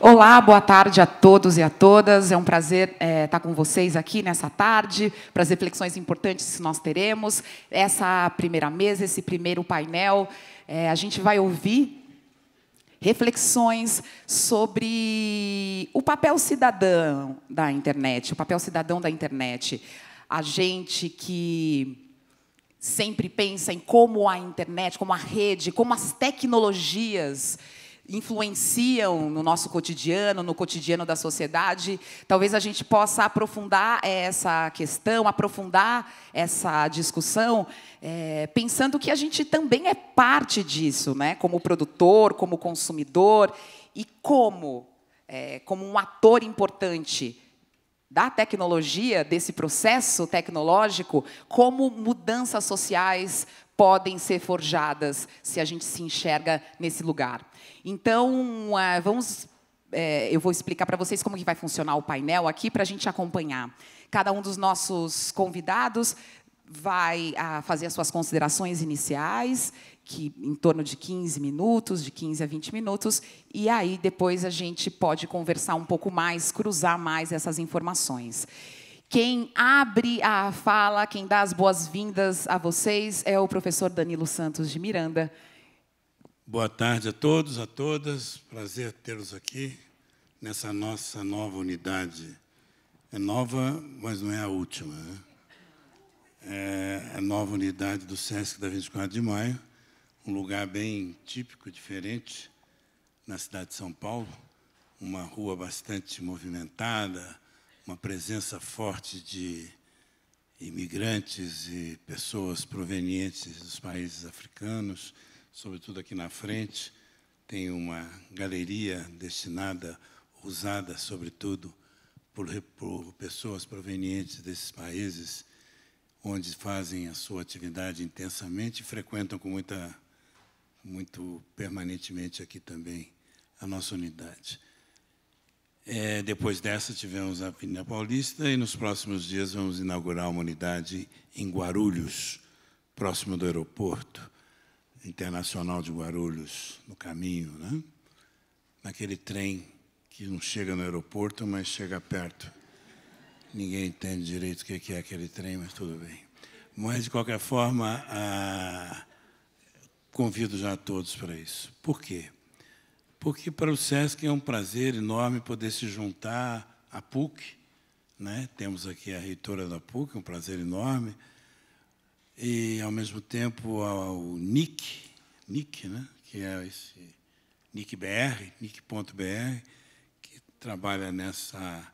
Olá, boa tarde a todos e a todas. É um prazer é, estar com vocês aqui nessa tarde, para as reflexões importantes que nós teremos. Essa primeira mesa, esse primeiro painel, é, a gente vai ouvir reflexões sobre o papel cidadão da internet, o papel cidadão da internet. A gente que sempre pensa em como a internet, como a rede, como as tecnologias influenciam no nosso cotidiano, no cotidiano da sociedade. Talvez a gente possa aprofundar eh, essa questão, aprofundar essa discussão, é, pensando que a gente também é parte disso, né? como produtor, como consumidor e como, é, como um ator importante da tecnologia, desse processo tecnológico, como mudanças sociais podem ser forjadas se a gente se enxerga nesse lugar. Então, ah, vamos é, eu vou explicar para vocês como que vai funcionar o painel aqui para a gente acompanhar. Cada um dos nossos convidados vai a, ah, fazer as suas considerações iniciais, que em torno de 15 minutos, de 15 a 20 minutos, e aí depois a gente pode conversar um pouco mais, cruzar mais essas informações. Quem abre a fala, quem dá as boas-vindas a vocês é o professor Danilo Santos de Miranda, Boa tarde a todos, a todas. Prazer tê-los aqui nessa nossa nova unidade. É nova, mas não é a última. Né? É a é nova unidade do SESC da 24 de maio, um lugar bem típico, diferente, na cidade de São Paulo. Uma rua bastante movimentada, uma presença forte de imigrantes e pessoas provenientes dos países africanos sobretudo aqui na frente, tem uma galeria destinada, usada sobretudo por, por pessoas provenientes desses países, onde fazem a sua atividade intensamente e frequentam com muita, muito permanentemente aqui também a nossa unidade. É, depois dessa, tivemos a Avenida Paulista e nos próximos dias vamos inaugurar uma unidade em Guarulhos, próximo do aeroporto. Internacional de Guarulhos no caminho, né? naquele trem que não chega no aeroporto, mas chega perto. Ninguém entende direito o que é aquele trem, mas tudo bem. Mas, de qualquer forma, ah, convido já a todos para isso. Por quê? Porque para o SESC é um prazer enorme poder se juntar à PUC. Né? Temos aqui a reitora da PUC, é um prazer enorme e, ao mesmo tempo, ao NIC, Nick né? que é esse NickBR NIC.br, que trabalha nessa,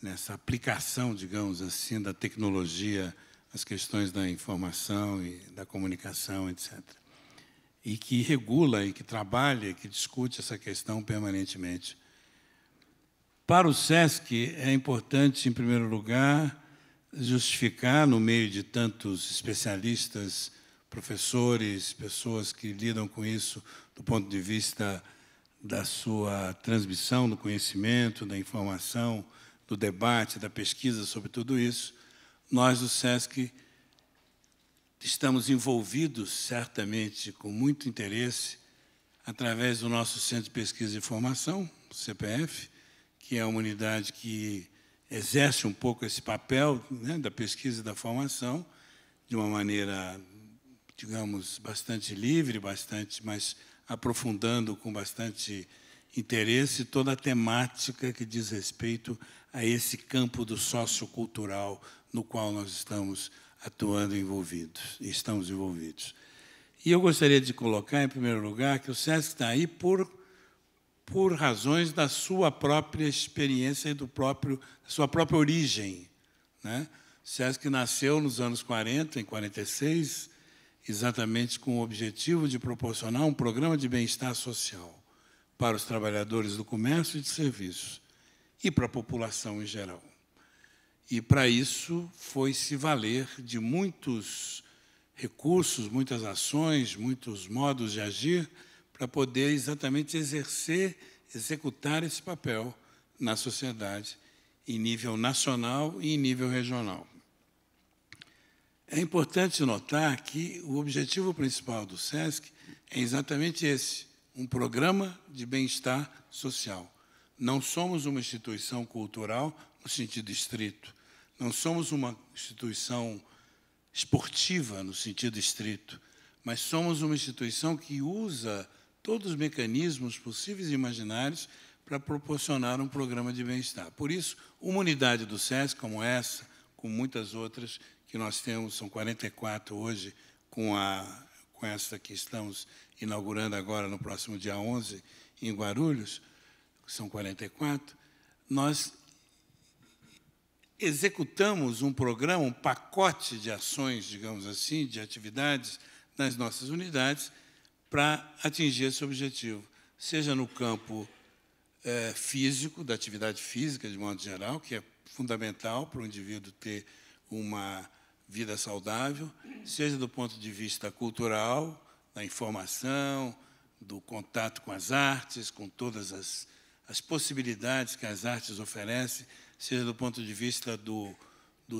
nessa aplicação, digamos assim, da tecnologia às questões da informação e da comunicação, etc. E que regula, e que trabalha, que discute essa questão permanentemente. Para o SESC, é importante, em primeiro lugar, justificar, no meio de tantos especialistas, professores, pessoas que lidam com isso do ponto de vista da sua transmissão do conhecimento, da informação, do debate, da pesquisa sobre tudo isso, nós do SESC estamos envolvidos, certamente, com muito interesse, através do nosso Centro de Pesquisa e Informação, CPF, que é uma unidade que exerce um pouco esse papel né, da pesquisa e da formação de uma maneira, digamos, bastante livre, bastante, mas aprofundando com bastante interesse toda a temática que diz respeito a esse campo do sociocultural no qual nós estamos atuando envolvidos, estamos envolvidos. E eu gostaria de colocar, em primeiro lugar, que o SESC está aí por por razões da sua própria experiência e do próprio, da sua própria origem. Né? Sesc nasceu nos anos 40, em 46, exatamente com o objetivo de proporcionar um programa de bem-estar social para os trabalhadores do comércio e de serviços e para a população em geral. E, para isso, foi se valer de muitos recursos, muitas ações, muitos modos de agir, para poder exatamente exercer, executar esse papel na sociedade, em nível nacional e em nível regional. É importante notar que o objetivo principal do SESC é exatamente esse: um programa de bem-estar social. Não somos uma instituição cultural no sentido estrito, não somos uma instituição esportiva no sentido estrito, mas somos uma instituição que usa todos os mecanismos possíveis e imaginários para proporcionar um programa de bem-estar. Por isso, uma unidade do SESC como essa, com muitas outras que nós temos, são 44 hoje, com, a, com esta que estamos inaugurando agora no próximo dia 11, em Guarulhos, são 44, nós executamos um programa, um pacote de ações, digamos assim, de atividades nas nossas unidades, para atingir esse objetivo, seja no campo é, físico, da atividade física, de modo geral, que é fundamental para o indivíduo ter uma vida saudável, seja do ponto de vista cultural, da informação, do contato com as artes, com todas as, as possibilidades que as artes oferecem, seja do ponto de vista do, do,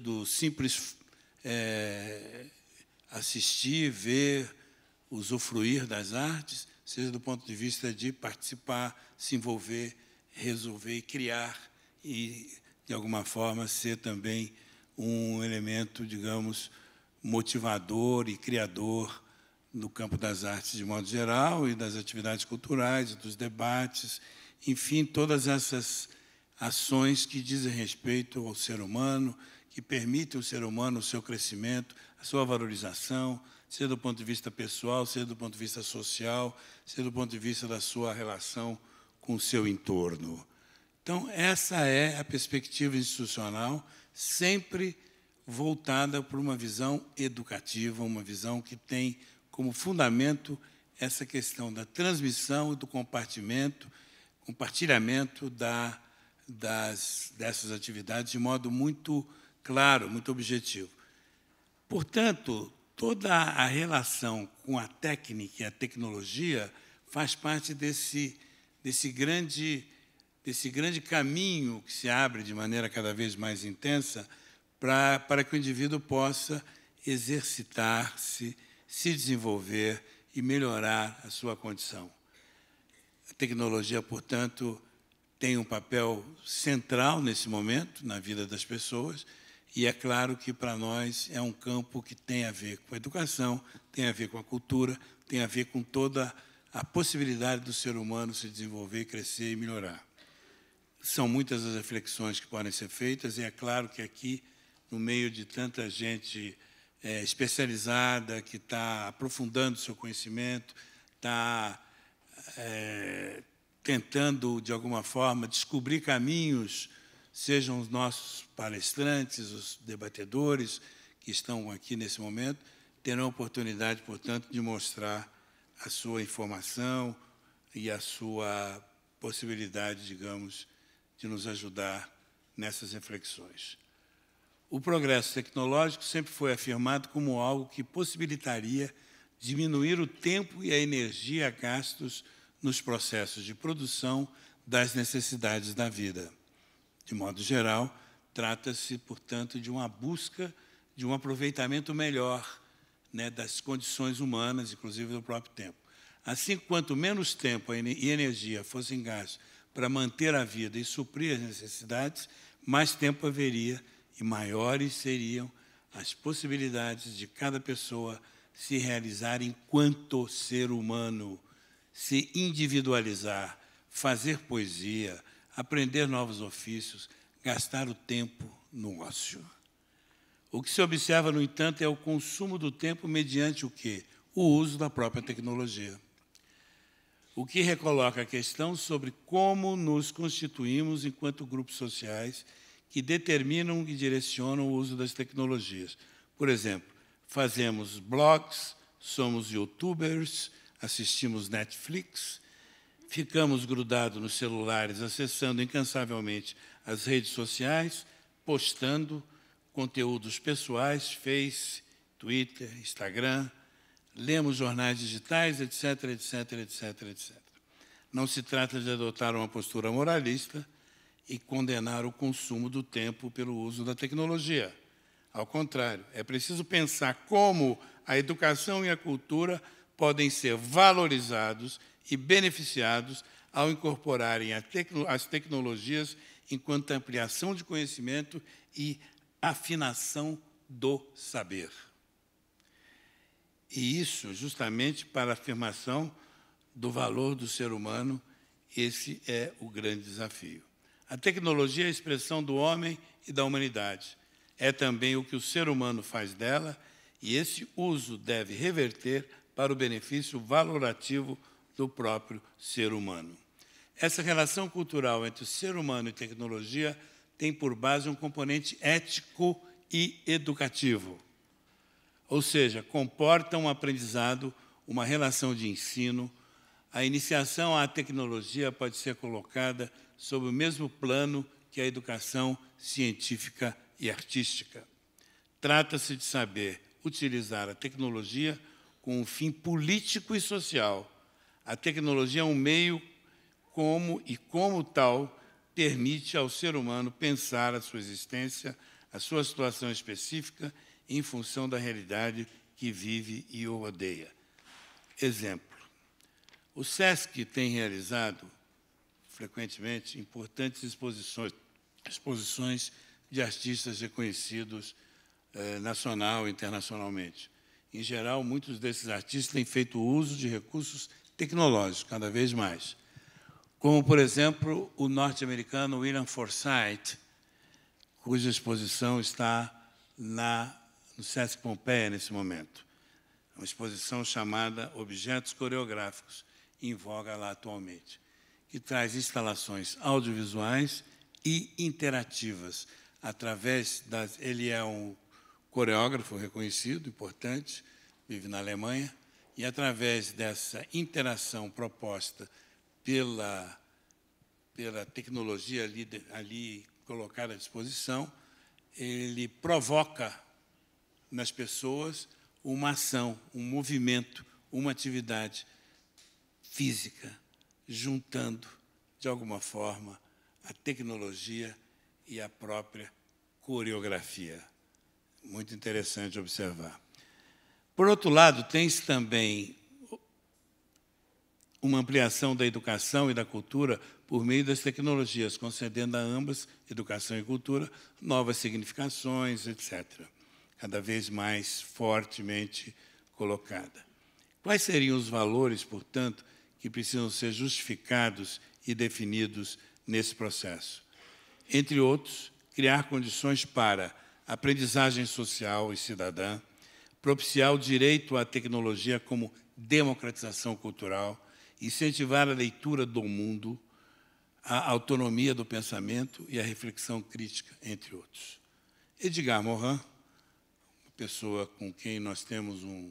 do simples é, assistir, ver, usufruir das artes, seja do ponto de vista de participar, se envolver, resolver e criar e, de alguma forma, ser também um elemento, digamos, motivador e criador no campo das artes de modo geral e das atividades culturais, dos debates, enfim, todas essas ações que dizem respeito ao ser humano, que permitem o ser humano o seu crescimento, a sua valorização, seja do ponto de vista pessoal, seja do ponto de vista social, seja do ponto de vista da sua relação com o seu entorno. Então, essa é a perspectiva institucional, sempre voltada por uma visão educativa, uma visão que tem como fundamento essa questão da transmissão e do compartimento, compartilhamento da, das, dessas atividades de modo muito claro, muito objetivo. Portanto, toda a relação com a técnica e a tecnologia faz parte desse, desse, grande, desse grande caminho que se abre de maneira cada vez mais intensa pra, para que o indivíduo possa exercitar-se, se desenvolver e melhorar a sua condição. A tecnologia, portanto, tem um papel central nesse momento na vida das pessoas e é claro que para nós é um campo que tem a ver com a educação, tem a ver com a cultura, tem a ver com toda a possibilidade do ser humano se desenvolver, crescer e melhorar. São muitas as reflexões que podem ser feitas, e é claro que aqui, no meio de tanta gente é, especializada, que está aprofundando seu conhecimento, está é, tentando, de alguma forma, descobrir caminhos sejam os nossos palestrantes, os debatedores que estão aqui nesse momento, terão a oportunidade, portanto, de mostrar a sua informação e a sua possibilidade, digamos, de nos ajudar nessas reflexões. O progresso tecnológico sempre foi afirmado como algo que possibilitaria diminuir o tempo e a energia gastos nos processos de produção das necessidades da vida. De modo geral, trata-se, portanto, de uma busca de um aproveitamento melhor né, das condições humanas, inclusive do próprio tempo. Assim, quanto menos tempo e energia fossem gastos para manter a vida e suprir as necessidades, mais tempo haveria e maiores seriam as possibilidades de cada pessoa se realizar enquanto ser humano, se individualizar, fazer poesia, aprender novos ofícios, gastar o tempo no ócio. O que se observa, no entanto, é o consumo do tempo mediante o quê? O uso da própria tecnologia. O que recoloca a questão sobre como nos constituímos enquanto grupos sociais que determinam e direcionam o uso das tecnologias. Por exemplo, fazemos blogs, somos youtubers, assistimos Netflix, ficamos grudados nos celulares, acessando incansavelmente as redes sociais, postando conteúdos pessoais, Face, Twitter, Instagram, lemos jornais digitais, etc, etc, etc, etc. Não se trata de adotar uma postura moralista e condenar o consumo do tempo pelo uso da tecnologia. Ao contrário, é preciso pensar como a educação e a cultura podem ser valorizados e beneficiados ao incorporarem tecno as tecnologias enquanto ampliação de conhecimento e afinação do saber. E isso justamente para a afirmação do valor do ser humano, esse é o grande desafio. A tecnologia é a expressão do homem e da humanidade. É também o que o ser humano faz dela, e esse uso deve reverter para o benefício valorativo do próprio ser humano. Essa relação cultural entre o ser humano e tecnologia tem por base um componente ético e educativo, ou seja, comporta um aprendizado, uma relação de ensino. A iniciação à tecnologia pode ser colocada sob o mesmo plano que a educação científica e artística. Trata-se de saber utilizar a tecnologia com um fim político e social, a tecnologia é um meio como e como tal permite ao ser humano pensar a sua existência, a sua situação específica em função da realidade que vive e o odeia. Exemplo. O SESC tem realizado frequentemente importantes exposições, exposições de artistas reconhecidos eh, nacional e internacionalmente. Em geral, muitos desses artistas têm feito uso de recursos tecnológicos, cada vez mais. Como, por exemplo, o norte-americano William Forsythe, cuja exposição está na, no Sesc Pompeia nesse momento. É uma exposição chamada Objetos Coreográficos, em voga lá atualmente, que traz instalações audiovisuais e interativas através das ele é um coreógrafo reconhecido, importante, vive na Alemanha e através dessa interação proposta pela, pela tecnologia ali, ali colocada à disposição, ele provoca nas pessoas uma ação, um movimento, uma atividade física, juntando, de alguma forma, a tecnologia e a própria coreografia. Muito interessante observar. Por outro lado, tem-se também uma ampliação da educação e da cultura por meio das tecnologias, concedendo a ambas, educação e cultura, novas significações, etc., cada vez mais fortemente colocada. Quais seriam os valores, portanto, que precisam ser justificados e definidos nesse processo? Entre outros, criar condições para aprendizagem social e cidadã, propiciar o direito à tecnologia como democratização cultural, incentivar a leitura do mundo, a autonomia do pensamento e a reflexão crítica, entre outros. Edgar Morin, uma pessoa com quem nós temos um,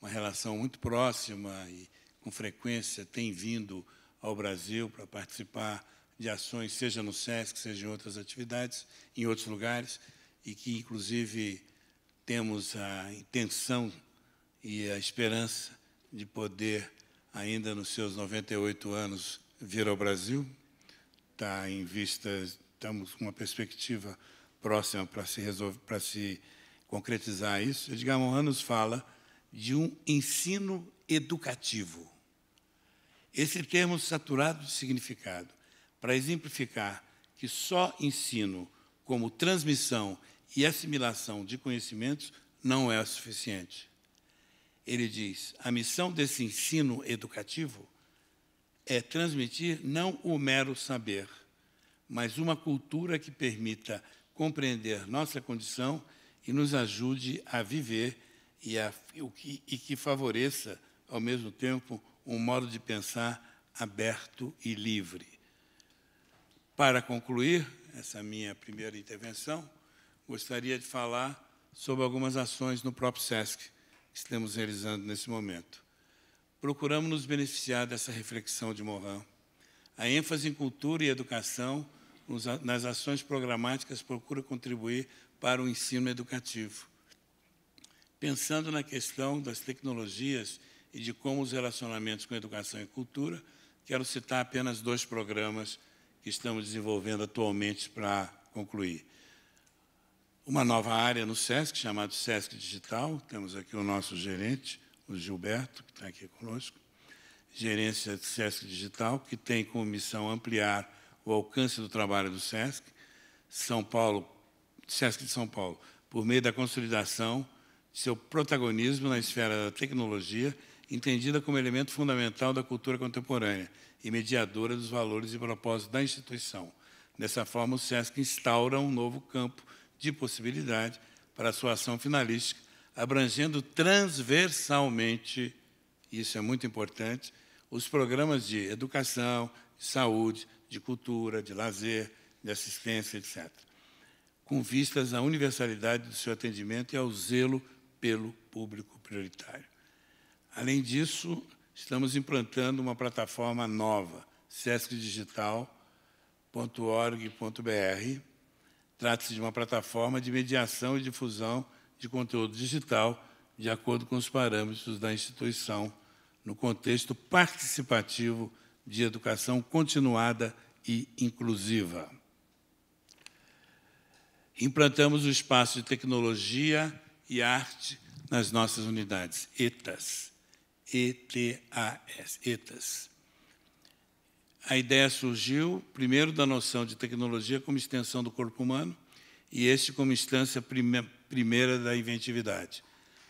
uma relação muito próxima e, com frequência, tem vindo ao Brasil para participar de ações, seja no SESC, seja em outras atividades, em outros lugares, e que, inclusive, temos a intenção e a esperança de poder, ainda nos seus 98 anos, vir ao Brasil. Está em vista, estamos com uma perspectiva próxima para se, resolver, para se concretizar isso. Edgar Morin nos fala de um ensino educativo. Esse termo saturado de significado, para exemplificar que só ensino como transmissão e assimilação de conhecimentos não é suficiente. Ele diz: a missão desse ensino educativo é transmitir não o mero saber, mas uma cultura que permita compreender nossa condição e nos ajude a viver e, a, que, e que favoreça, ao mesmo tempo, um modo de pensar aberto e livre. Para concluir essa minha primeira intervenção, gostaria de falar sobre algumas ações no próprio SESC que estamos realizando nesse momento. Procuramos nos beneficiar dessa reflexão de Morin. A ênfase em cultura e educação nas ações programáticas procura contribuir para o ensino educativo. Pensando na questão das tecnologias e de como os relacionamentos com educação e cultura, quero citar apenas dois programas que estamos desenvolvendo atualmente para concluir uma nova área no SESC, chamado SESC Digital. Temos aqui o nosso gerente, o Gilberto, que está aqui conosco. Gerência do SESC Digital, que tem como missão ampliar o alcance do trabalho do SESC, São Paulo, SESC de São Paulo, por meio da consolidação de seu protagonismo na esfera da tecnologia, entendida como elemento fundamental da cultura contemporânea e mediadora dos valores e propósitos da instituição. Dessa forma, o SESC instaura um novo campo de possibilidade para sua ação finalística, abrangendo transversalmente, isso é muito importante, os programas de educação, de saúde, de cultura, de lazer, de assistência, etc., com vistas à universalidade do seu atendimento e ao zelo pelo público prioritário. Além disso, estamos implantando uma plataforma nova, sescdigital.org.br, Trata-se de uma plataforma de mediação e difusão de conteúdo digital, de acordo com os parâmetros da instituição, no contexto participativo de educação continuada e inclusiva. Implantamos o espaço de tecnologia e arte nas nossas unidades, ETAS, ETAS, ETAS a ideia surgiu, primeiro, da noção de tecnologia como extensão do corpo humano e este como instância primeira da inventividade,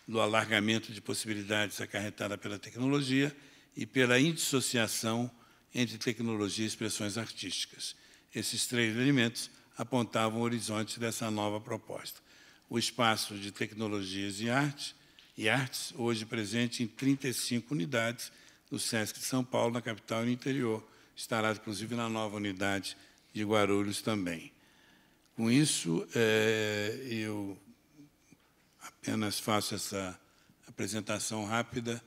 do alargamento de possibilidades acarretada pela tecnologia e pela indissociação entre tecnologia e expressões artísticas. Esses três elementos apontavam o horizonte dessa nova proposta. O espaço de tecnologias e artes e artes, hoje presente em 35 unidades do SESC de São Paulo, na capital e no interior, estará inclusive na nova unidade de Guarulhos também. Com isso, é, eu apenas faço essa apresentação rápida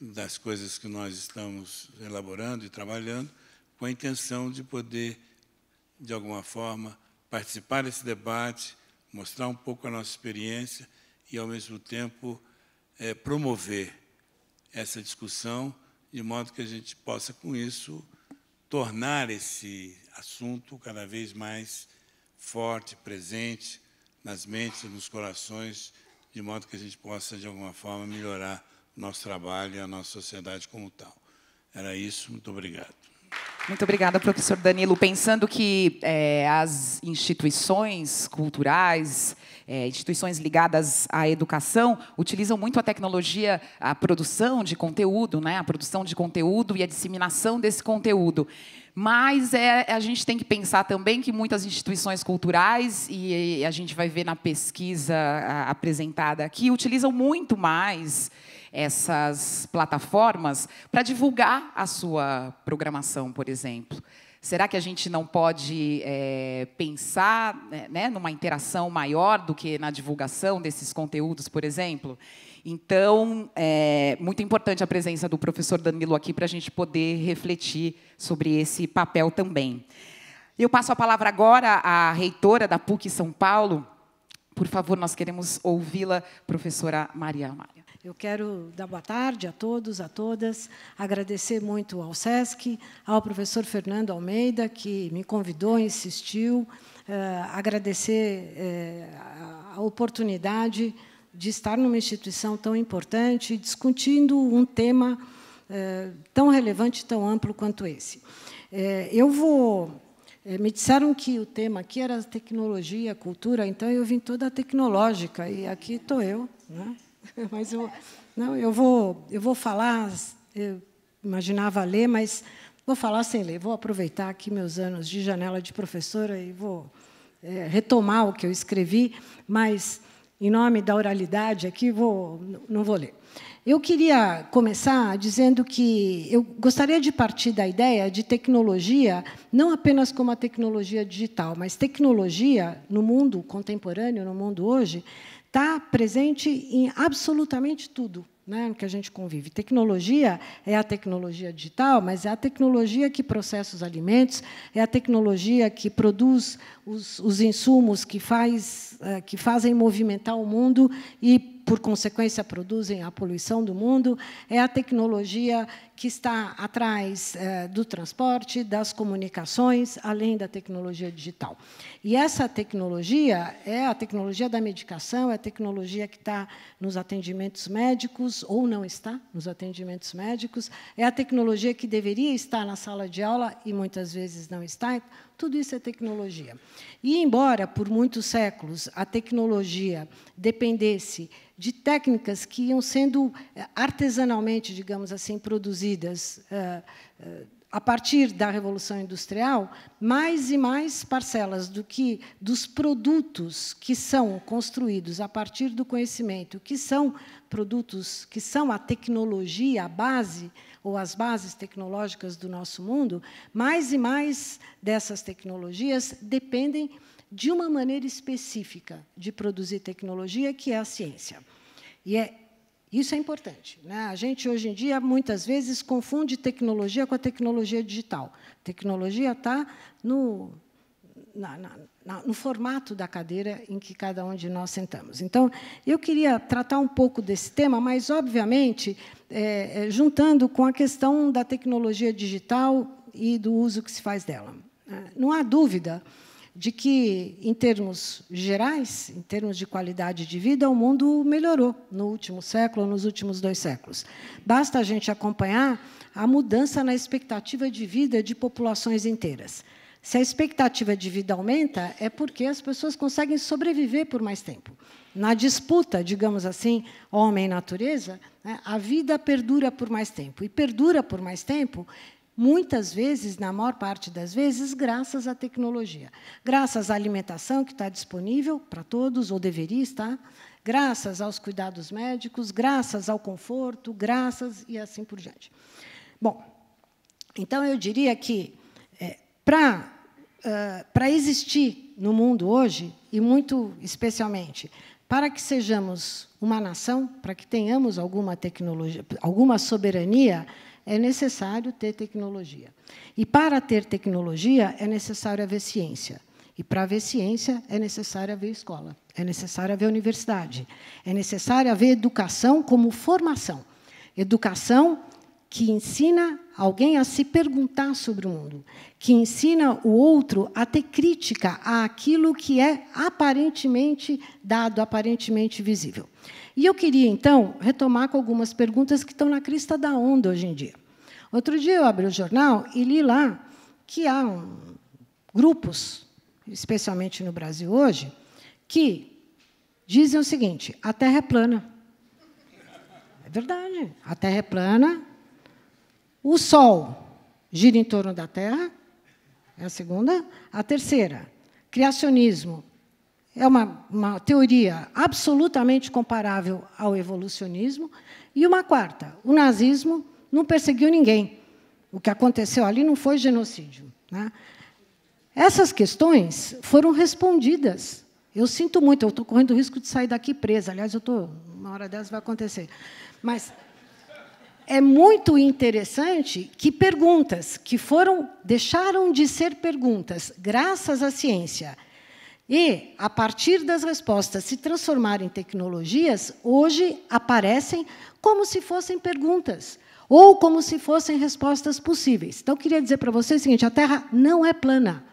das coisas que nós estamos elaborando e trabalhando, com a intenção de poder, de alguma forma, participar desse debate, mostrar um pouco a nossa experiência e, ao mesmo tempo, é, promover essa discussão, de modo que a gente possa, com isso, tornar esse assunto cada vez mais forte, presente nas mentes, nos corações, de modo que a gente possa, de alguma forma, melhorar o nosso trabalho e a nossa sociedade como tal. Era isso, muito obrigado. Muito obrigada, professor Danilo. Pensando que é, as instituições culturais, é, instituições ligadas à educação, utilizam muito a tecnologia, a produção de conteúdo, né? a produção de conteúdo e a disseminação desse conteúdo. Mas é, a gente tem que pensar também que muitas instituições culturais, e, a gente vai ver na pesquisa apresentada aqui, utilizam muito mais essas plataformas para divulgar a sua programação, por exemplo. Será que a gente não pode é, pensar né, né, numa interação maior do que na divulgação desses conteúdos, por exemplo? Então, é muito importante a presença do professor Danilo aqui para a gente poder refletir sobre esse papel também. Eu passo a palavra agora à reitora da PUC São Paulo. Por favor, nós queremos ouvi-la, professora Maria Amália. Eu quero dar boa tarde a todos, a todas, agradecer muito ao SESC, ao professor Fernando Almeida, que me convidou, insistiu, eh, agradecer eh, a oportunidade de estar numa instituição tão importante, discutindo um tema eh, tão relevante, tão amplo quanto esse. eu vou me disseram que o tema aqui era tecnologia, cultura, então eu vim toda tecnológica, e aqui estou eu. Né? mas eu, não, eu, vou, eu vou falar, eu imaginava ler, mas vou falar sem ler. Vou aproveitar aqui meus anos de janela de professora e vou é, retomar o que eu escrevi, mas em nome da oralidade aqui, vou, não vou ler. Eu queria começar dizendo que eu gostaria de partir da ideia de tecnologia, não apenas como a tecnologia digital, mas tecnologia no mundo contemporâneo, no mundo hoje, está presente em absolutamente tudo né, no que a gente convive. Tecnologia é a tecnologia digital, mas é a tecnologia que processa os alimentos, é a tecnologia que produz os, os insumos que, faz, eh, que fazem movimentar o mundo e, por consequência, produzem a poluição do mundo, é a tecnologia que está atrás eh, do transporte, das comunicações, além da tecnologia digital. E essa tecnologia é a tecnologia da medicação, é a tecnologia que está nos atendimentos médicos ou não está nos atendimentos médicos, é a tecnologia que deveria estar na sala de aula e muitas vezes não está tudo isso é tecnologia. E, embora por muitos séculos a tecnologia dependesse de técnicas que iam sendo eh, artesanalmente, digamos assim, produzidas eh, eh, a partir da Revolução Industrial, mais e mais parcelas do que dos produtos que são construídos a partir do conhecimento, que são produtos que são a tecnologia, a base, ou as bases tecnológicas do nosso mundo, mais e mais dessas tecnologias dependem de uma maneira específica de produzir tecnologia, que é a ciência. E é isso é importante. Né? A gente, hoje em dia, muitas vezes confunde tecnologia com a tecnologia digital. A tecnologia está no, na, na, no formato da cadeira em que cada um de nós sentamos. Então, eu queria tratar um pouco desse tema, mas, obviamente, é, é juntando com a questão da tecnologia digital e do uso que se faz dela. É, não há dúvida de que, em termos gerais, em termos de qualidade de vida, o mundo melhorou no último século, nos últimos dois séculos. Basta a gente acompanhar a mudança na expectativa de vida de populações inteiras. Se a expectativa de vida aumenta, é porque as pessoas conseguem sobreviver por mais tempo. Na disputa, digamos assim, homem-natureza, né, a vida perdura por mais tempo. E perdura por mais tempo, muitas vezes, na maior parte das vezes, graças à tecnologia. Graças à alimentação que está disponível para todos, ou deveria estar, graças aos cuidados médicos, graças ao conforto, graças e assim por diante. Bom, então eu diria que, é, para ah, para existir no mundo hoje, e muito especialmente para que sejamos uma nação, para que tenhamos alguma tecnologia, alguma soberania, é necessário ter tecnologia. E para ter tecnologia é necessário haver ciência. E para haver ciência, é necessário haver escola, é necessário haver universidade, é necessário haver educação como formação. Educação que ensina alguém a se perguntar sobre o mundo, que ensina o outro a ter crítica àquilo que é aparentemente dado, aparentemente visível. E eu queria, então, retomar com algumas perguntas que estão na crista da onda hoje em dia. Outro dia eu abri o jornal e li lá que há um, grupos, especialmente no Brasil hoje, que dizem o seguinte: a Terra é plana. É verdade, a Terra é plana, o Sol gira em torno da Terra, é a segunda. A terceira, criacionismo. É uma, uma teoria absolutamente comparável ao evolucionismo. E uma quarta, o nazismo não perseguiu ninguém. O que aconteceu ali não foi genocídio. Né? Essas questões foram respondidas. Eu sinto muito, eu estou correndo o risco de sair daqui presa. Aliás, eu estou, uma hora dessas vai acontecer. Mas é muito interessante que perguntas que foram deixaram de ser perguntas graças à ciência e a partir das respostas se transformaram em tecnologias, hoje aparecem como se fossem perguntas ou como se fossem respostas possíveis. Então queria dizer para vocês o seguinte, a Terra não é plana.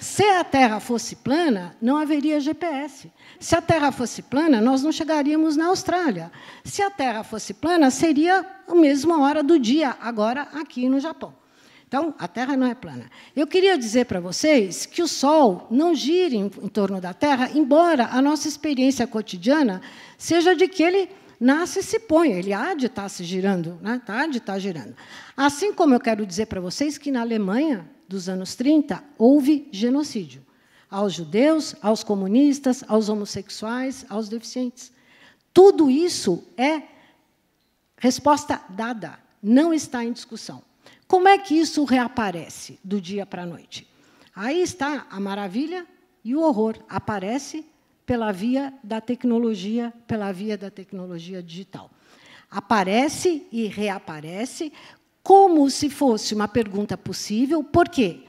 Se a Terra fosse plana, não haveria GPS. Se a Terra fosse plana, nós não chegaríamos na Austrália. Se a Terra fosse plana, seria a mesma hora do dia, agora aqui no Japão. Então, a Terra não é plana. Eu queria dizer para vocês que o Sol não gira em, em, torno da Terra, embora a nossa experiência cotidiana seja de que ele nasce e se põe, ele há de estar tá se girando, né? há tá de estar tá girando. Assim como eu quero dizer para vocês que na Alemanha dos anos 30, houve genocídio aos judeus, aos comunistas, aos homossexuais, aos deficientes. Tudo isso é resposta dada, não está em discussão. Como é que isso reaparece do dia para a noite? Aí está a maravilha e o horror. Aparece pela via da tecnologia, pela via da tecnologia digital. Aparece e reaparece como se fosse uma pergunta possível. Por quê?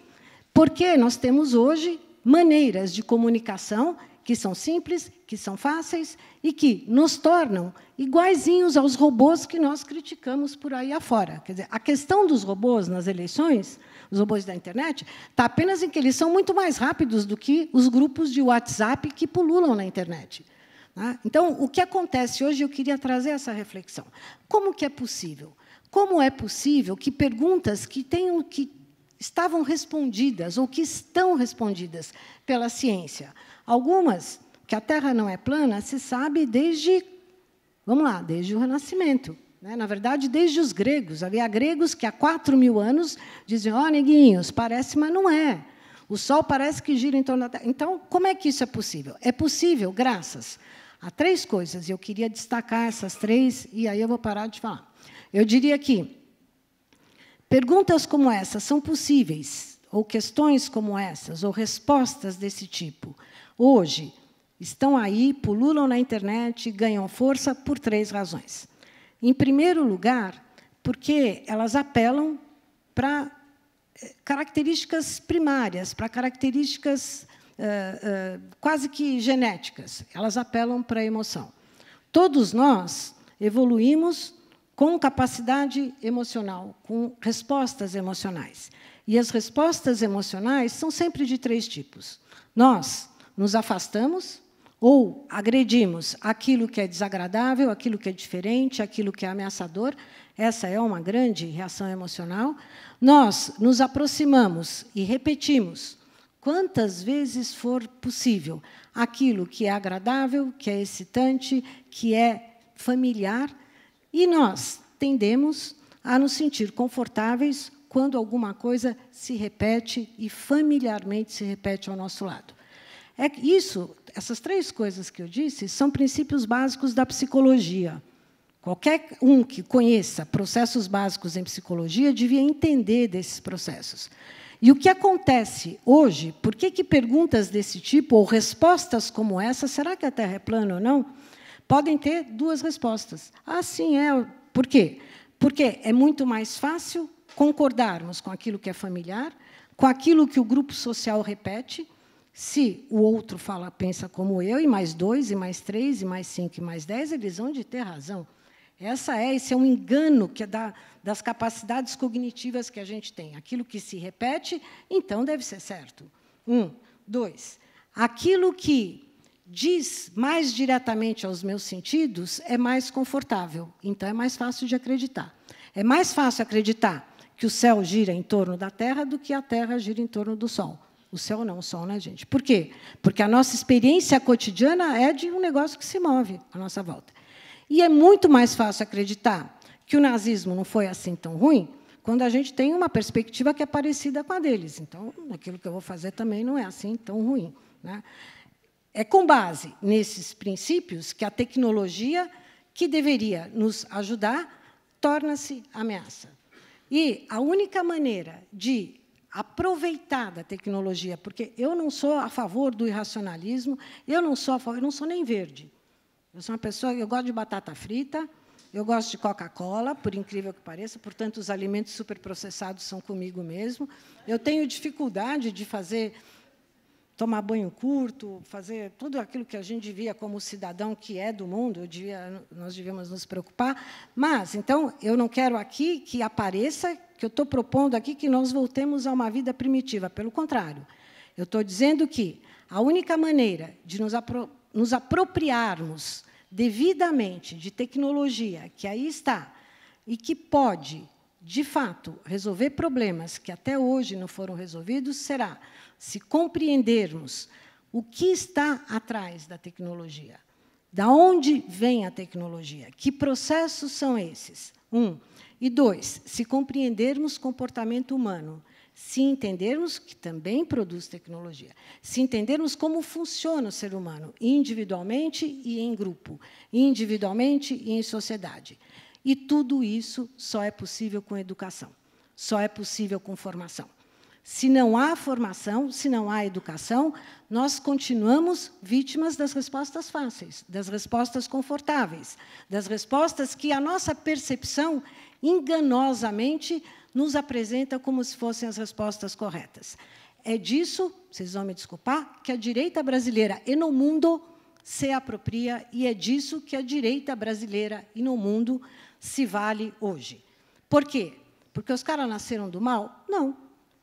Porque nós temos hoje maneiras de comunicação que são simples, que são fáceis e que nos tornam iguaizinhos aos robôs que nós criticamos por aí afora. Quer dizer, a questão dos robôs nas eleições, os robôs da internet, está apenas em que eles são muito mais rápidos do que os grupos de WhatsApp que pululam na internet. Né? Então, o que acontece hoje, eu queria trazer essa reflexão. Como que é possível? Como é possível que perguntas que tenham que estavam respondidas ou que estão respondidas pela ciência, algumas que a Terra não é plana, se sabe desde vamos lá, desde o Renascimento. Né? Na verdade, desde os gregos. Havia gregos que há 4 mil anos diziam: ó, oh, neguinhos, parece, mas não é. O Sol parece que gira em torno da Terra. Então, como é que isso é possível? É possível graças a três coisas. Eu queria destacar essas três e aí eu vou parar de falar. Eu diria que perguntas como essas são possíveis, ou questões como essas, ou respostas desse tipo, hoje estão aí, pululam na internet, ganham força por três razões. Em primeiro lugar, porque elas apelam para eh, características primárias, para características uh, uh, quase que genéticas. Elas apelam para a emoção. Todos nós evoluímos com capacidade emocional, com respostas emocionais. E as respostas emocionais são sempre de três tipos. Nós nos afastamos ou agredimos aquilo que é desagradável, aquilo que é diferente, aquilo que é ameaçador. Essa é uma grande reação emocional. Nós nos aproximamos e repetimos quantas vezes for possível aquilo que é agradável, que é excitante, que é familiar e nós tendemos a nos sentir confortáveis quando alguma coisa se repete e familiarmente se repete ao nosso lado. É isso, essas três coisas que eu disse são princípios básicos da psicologia. Qualquer um que conheça processos básicos em psicologia devia entender desses processos. E o que acontece hoje, por que, que perguntas desse tipo ou respostas como essa, será que a Terra é plana ou não, podem ter duas respostas. Ah, sim, é. Por quê? Porque é muito mais fácil concordarmos com aquilo que é familiar, com aquilo que o grupo social repete, se o outro fala, pensa como eu, e mais dois, e mais três, e mais cinco, e mais dez, eles vão de ter razão. Essa é, esse é um engano que é da, das capacidades cognitivas que a gente tem. Aquilo que se repete, então deve ser certo. Um, dois. Aquilo que diz mais diretamente aos meus sentidos, é mais confortável. Então, é mais fácil de acreditar. É mais fácil acreditar que o céu gira em torno da Terra do que a Terra gira em torno do Sol. O céu não, o sol, né, gente? Por quê? Porque a nossa experiência cotidiana é de um negócio que se move à nossa volta. E é muito mais fácil acreditar que o nazismo não foi assim tão ruim quando a gente tem uma perspectiva que é parecida com a deles. Então, aquilo que eu vou fazer também não é assim tão ruim. Né? É com base nesses princípios que a tecnologia que deveria nos ajudar torna-se ameaça. E a única maneira de aproveitar da tecnologia, porque eu não sou a favor do irracionalismo, eu não sou a favor, eu não sou nem verde. Eu sou uma pessoa, eu gosto de batata frita, eu gosto de Coca-Cola, por incrível que pareça, portanto, os alimentos superprocessados são comigo mesmo. Eu tenho dificuldade de fazer tomar banho curto, fazer tudo aquilo que a gente devia como cidadão que é do mundo, devia, nós devíamos nos preocupar. Mas, então, eu não quero aqui que apareça que eu estou propondo aqui que nós voltemos a uma vida primitiva. Pelo contrário, eu estou dizendo que a única maneira de nos, apro nos apropriarmos devidamente de tecnologia que aí está e que pode, de fato, resolver problemas que até hoje não foram resolvidos será se compreendermos o que está atrás da tecnologia, da onde vem a tecnologia, que processos são esses, um. E dois, se compreendermos comportamento humano, se entendermos que também produz tecnologia, se entendermos como funciona o ser humano, individualmente e em grupo, individualmente e em sociedade. E tudo isso só é possível com educação, só é possível com formação. Se não há formação, se não há educação, nós continuamos vítimas das respostas fáceis, das respostas confortáveis, das respostas que a nossa percepção enganosamente nos apresenta como se fossem as respostas corretas. É disso, vocês vão me desculpar, que a direita brasileira e no mundo se apropria e é disso que a direita brasileira e no mundo se vale hoje. Por quê? Porque os caras nasceram do mal? Não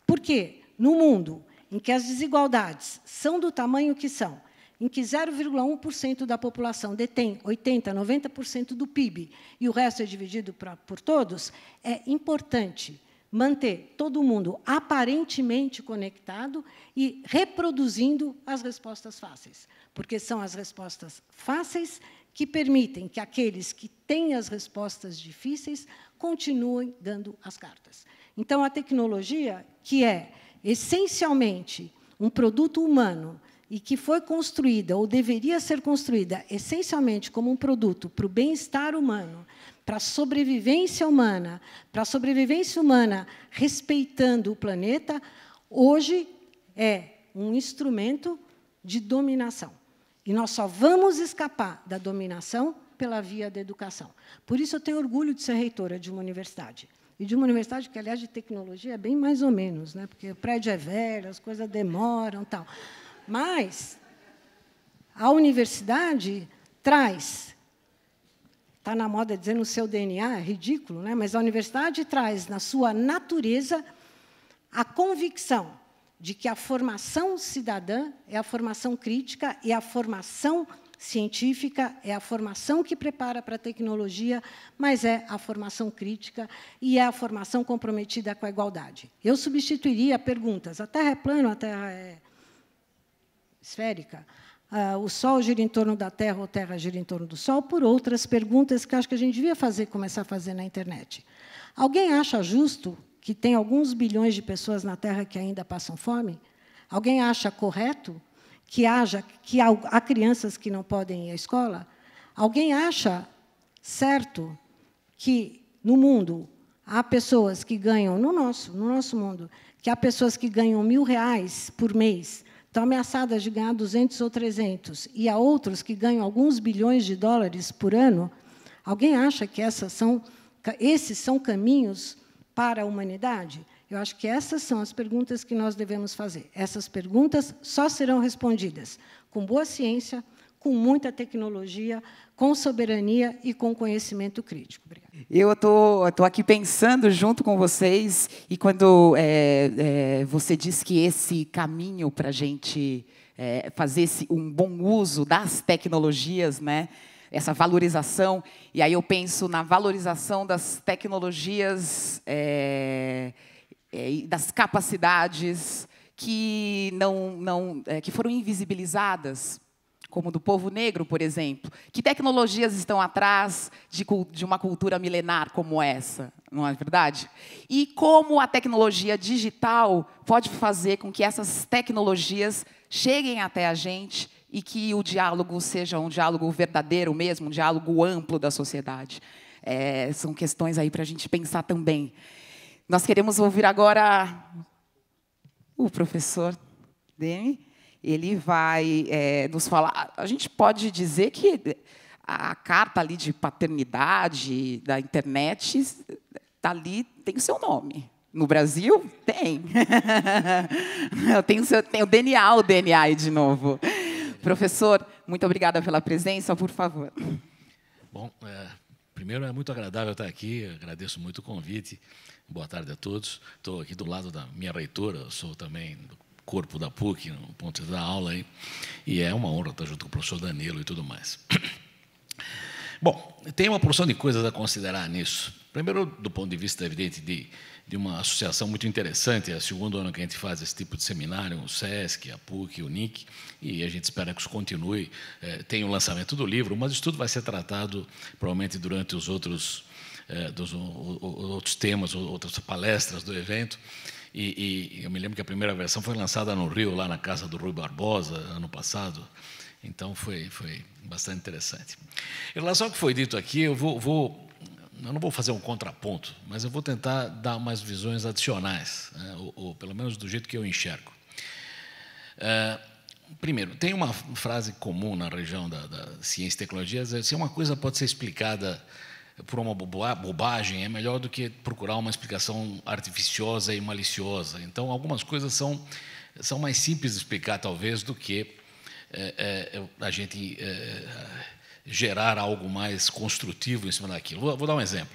porque no mundo em que as desigualdades são do tamanho que são, em que 0,1% da população detém 80%, 90% do PIB e o resto é dividido pra, por todos, é importante manter todo mundo aparentemente conectado e reproduzindo as respostas fáceis, porque são as respostas fáceis que permitem que aqueles que têm as respostas difíceis continuem dando as cartas. Então, a tecnologia, que é essencialmente um produto humano e que foi construída ou deveria ser construída essencialmente como um produto para o bem-estar humano, para a sobrevivência humana, para a sobrevivência humana respeitando o planeta, hoje é um instrumento de dominação. E nós só vamos escapar da dominação pela via da educação. Por isso, eu tenho orgulho de ser reitora de uma universidade, e de uma universidade que, aliás, de tecnologia é bem mais ou menos, né? porque o prédio é velho, as coisas demoram tal. Mas a universidade traz, está na moda dizer no seu DNA, é ridículo, né? mas a universidade traz na sua natureza a convicção de que a formação cidadã é a formação crítica e a formação científica, é a formação que prepara para a tecnologia, mas é a formação crítica e é a formação comprometida com a igualdade. Eu substituiria perguntas: a Terra é plana, ou a Terra é esférica? Uh, o Sol gira em torno da Terra ou a Terra gira em torno do Sol, por outras perguntas que acho que a gente devia fazer, começar a fazer na internet. Alguém acha justo que tem alguns bilhões de pessoas na Terra que ainda passam fome? Alguém acha correto que haja que há, crianças que não podem ir à escola, alguém acha certo que no mundo há pessoas que ganham no nosso, no nosso mundo, que há pessoas que ganham mil reais por mês, estão ameaçadas de ganhar 200 ou 300, e há outros que ganham alguns bilhões de dólares por ano. Alguém acha que essas são, esses são caminhos para a humanidade? Eu acho que essas são as perguntas que nós devemos fazer. Essas perguntas só serão respondidas com boa ciência, com muita tecnologia, com soberania e com conhecimento crítico. Obrigada. Eu estou tô, aqui pensando junto com vocês, e quando é, é, você diz que esse caminho para a gente é, fazer esse, um bom uso das tecnologias, né? essa valorização. E aí eu penso na valorização das tecnologias é, é, das capacidades que, não, não, é, que foram invisibilizadas, como do povo negro, por exemplo. Que tecnologias estão atrás de, de uma cultura milenar como essa, não é verdade? E como a tecnologia digital pode fazer com que essas tecnologias cheguem até a gente e que o diálogo seja um diálogo verdadeiro mesmo, um diálogo amplo da sociedade. É, são questões aí para a gente pensar também. Nós queremos ouvir agora o professor Demi. Ele vai é, nos falar. A gente pode dizer que a carta ali de paternidade da internet tá ali tem o seu nome. No Brasil tem. Eu tenho, seu, tenho o DNA, o DNA aí de novo. Professor, muito obrigada pela presença, por favor. Bom, é, primeiro é muito agradável estar aqui. Agradeço muito o convite. Boa tarde a todos. Estou aqui do lado da minha reitora, sou também do corpo da PUC, no ponto da aula aí, e é uma honra estar junto com o professor Danilo e tudo mais. Bom, tem uma porção de coisas a considerar nisso. Primeiro, do ponto de vista, evidente, de, de uma associação muito interessante, é o segundo ano que a gente faz esse tipo de seminário, o SESC, a PUC, o NIC, e a gente espera que isso continue. É, tem o lançamento do livro, mas isso tudo vai ser tratado, provavelmente, durante os outros eh, dos outros temas, outras palestras do evento. E, e, eu me lembro que a primeira versão foi lançada no Rio, lá na casa do Rui Barbosa, ano passado. Então foi, foi bastante interessante. Em relação ao que foi dito aqui, eu vou, vou eu não vou fazer um contraponto, mas eu vou tentar dar umas visões adicionais, né, ou, ou, pelo menos do jeito que eu enxergo. É, primeiro, tem uma frase comum na região da, da ciência e tecnologia, é, se uma coisa pode ser explicada por uma bobagem é melhor do que procurar uma explicação artificiosa e maliciosa. Então, algumas coisas são, são mais simples de explicar, talvez, do que é, é, a gente é, gerar algo mais construtivo em cima daquilo. Vou, vou dar um exemplo.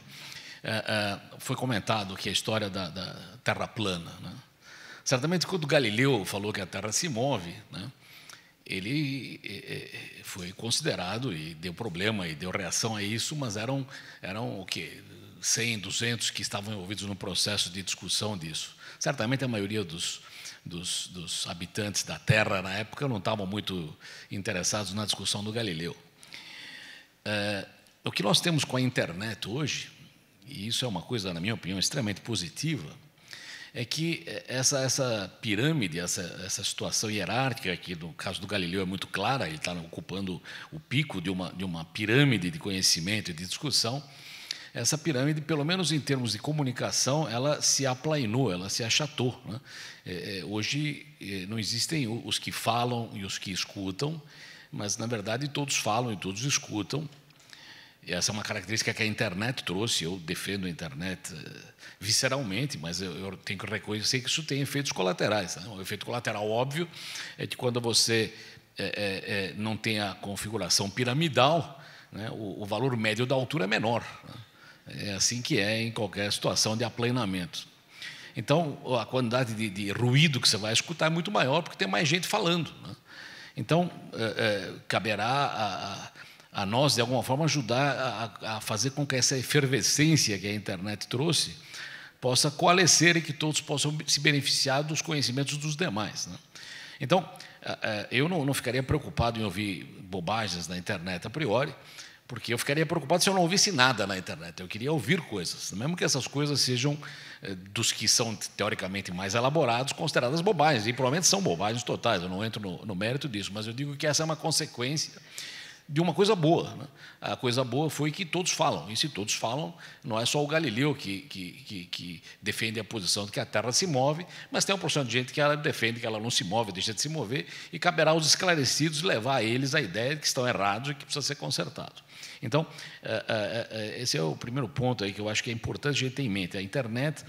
foi comentado que a história da, da Terra plana. Né? Certamente, quando Galileu falou que a Terra se move, né? ele eh, eh, foi considerado e deu problema e deu reação a isso, mas eram, eram o quê? 100, 200 que estavam envolvidos no processo de discussão disso. Certamente a maioria dos, dos, dos habitantes da Terra na época não estavam muito interessados na discussão do Galileu. É, o que nós temos com a internet hoje, e isso é uma coisa, na minha opinião, extremamente positiva, é que é, essa, essa pirâmide, essa, essa situação hierárquica, que no caso do Galileu é muito clara, ele está ocupando o pico de uma, de uma pirâmide de conhecimento e de discussão, essa pirâmide, pelo menos em termos de comunicação, ela se aplainou, ela se achatou. Né? É, é hoje é, não existem os que falam e os que escutam, mas, na verdade, todos falam e todos escutam, e essa é uma característica que a internet trouxe. Eu defendo a internet eh, visceralmente, mas eu, eu tenho que reconhecer que isso tem efeitos colaterais. Né? O efeito colateral óbvio é que quando você é, é, não tem a configuração piramidal, né? o, o, valor médio da altura é menor. Né? É assim que é em qualquer situação de aplanamento. Então, a quantidade de, de, ruído que você vai escutar é muito maior, porque tem mais gente falando. Né? Então, é, caberá a, a a nós, de alguma forma, ajudar a, a fazer com que essa efervescência que a internet trouxe possa coalescer e que todos possam se beneficiar dos conhecimentos dos demais. Né? Então, eu não, não ficaria preocupado em ouvir bobagens na internet a priori, porque eu ficaria preocupado se eu não ouvisse nada na internet. Eu queria ouvir coisas, mesmo que essas coisas sejam eh, dos que são teoricamente mais elaborados consideradas bobagens, e provavelmente são bobagens totais. Eu não entro no, no mérito disso, mas eu digo que essa é uma consequência de uma coisa boa. Né? A coisa boa foi que todos falam, e se todos falam, não é só o Galileu que, que, que, que defende a posição de que a Terra se move, mas tem um porção de gente que ela defende que ela não se move, deixa de se mover, e caberá aos esclarecidos levar a eles a ideia de que estão errados e que precisa ser consertado. Então, é, é, é, esse é o primeiro ponto aí que eu acho que é importante a gente ter em mente. A internet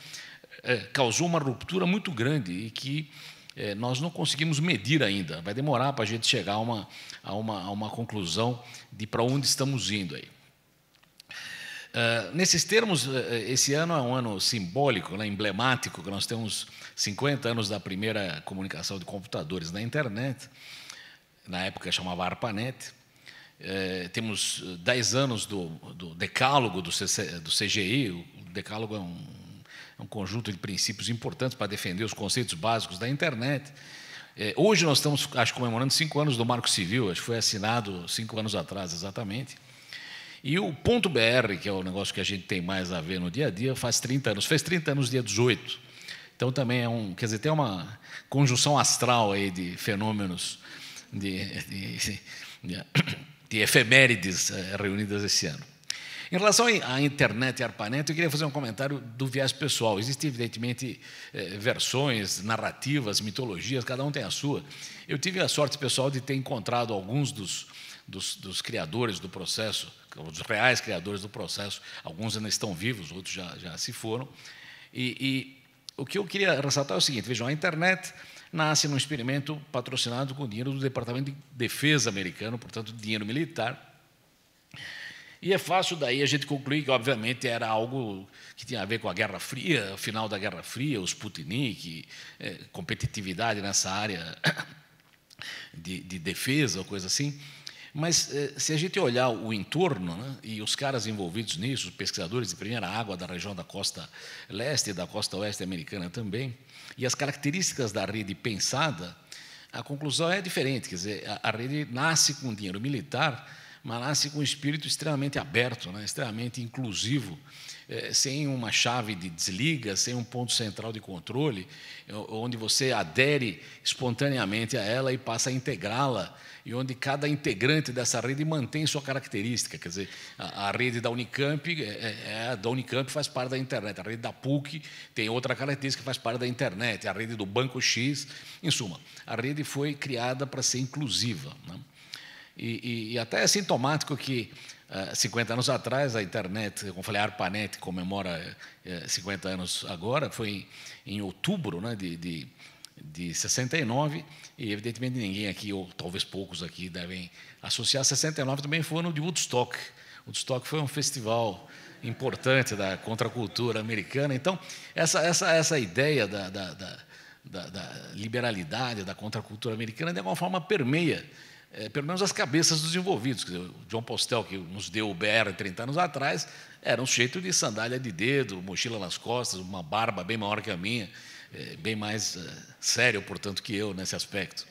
causou uma ruptura muito grande e que é, nós não conseguimos medir ainda. Vai demorar para a gente chegar a uma, a uma, a uma conclusão de para onde estamos indo aí. Uh, nesses termos, é, é, esse ano é um ano simbólico, né, emblemático, que nós temos 50 anos da primeira comunicação de computadores na internet, na época chamava ARPANET. Uh, temos 10 eh, anos do, do decálogo do, CC, do CGI, o decálogo é um um conjunto de princípios importantes para defender os conceitos básicos da internet. É, hoje nós estamos, acho, comemorando cinco anos do Marco Civil, acho que foi assinado cinco anos atrás exatamente. E o ponto .br, que é o negócio que a gente tem mais a ver no dia a dia, faz 30 anos. Fez 30 anos dia 18. Então também é um, quer dizer, tem uma conjunção astral aí de fenômenos de, de, de, de efemérides eh, reunidas esse ano. Em relação à internet e ARPANET, eu queria fazer um comentário do viés pessoal. Existem, evidentemente, eh, versões, narrativas, mitologias, cada um tem a sua. Eu tive a sorte pessoal de ter encontrado alguns dos, dos, dos criadores do processo, dos reais criadores do processo. Alguns ainda estão vivos, outros já, já se foram. E, e o que eu queria ressaltar é o seguinte: vejam, a internet nasce num experimento patrocinado com dinheiro do Departamento de Defesa americano, portanto, dinheiro militar e é fácil daí a gente concluir que, obviamente, era algo que tinha a ver com a Guerra Fria, o final da Guerra Fria, os Sputnik, é, competitividade nessa área de, de defesa, ou coisa assim. Mas é, se a gente olhar o entorno né, e os caras envolvidos nisso, os pesquisadores de primeira água da região da costa leste e da costa oeste americana também, e as características da rede pensada, a conclusão é diferente. Quer dizer, a, rede nasce com dinheiro militar mas nasce assim, com um espírito extremamente aberto, né? extremamente inclusivo, é, sem uma chave de desliga, sem um ponto central de controle, é, onde você adere espontaneamente a ela e passa a integrá-la, e onde cada integrante dessa rede mantém sua característica. Quer dizer, a, a rede da Unicamp, é, é, é da Unicamp faz parte da internet, a rede da PUC tem outra característica que faz parte da internet, a rede do Banco X. Em suma, a rede foi criada para ser inclusiva. Né? E, e, e até é sintomático que uh, ah, 50 anos atrás a internet, como falei, a ARPANET comemora uh, eh, 50 anos agora, foi em, em outubro né, de, de, de 69, e evidentemente ninguém aqui, ou talvez poucos aqui, devem associar. 69 também foi ano de Woodstock. Woodstock foi um festival importante da contracultura americana. Então, essa, essa, essa ideia da, da, da, da liberalidade, da contracultura americana, de alguma forma permeia é, pelo menos as cabeças dos envolvidos. Dizer, o John Postel, que nos deu o BR 30 anos atrás, era um sujeito de sandália de dedo, mochila nas costas, uma barba bem maior que a minha, é, bem mais é, sério, portanto, que eu nesse aspecto.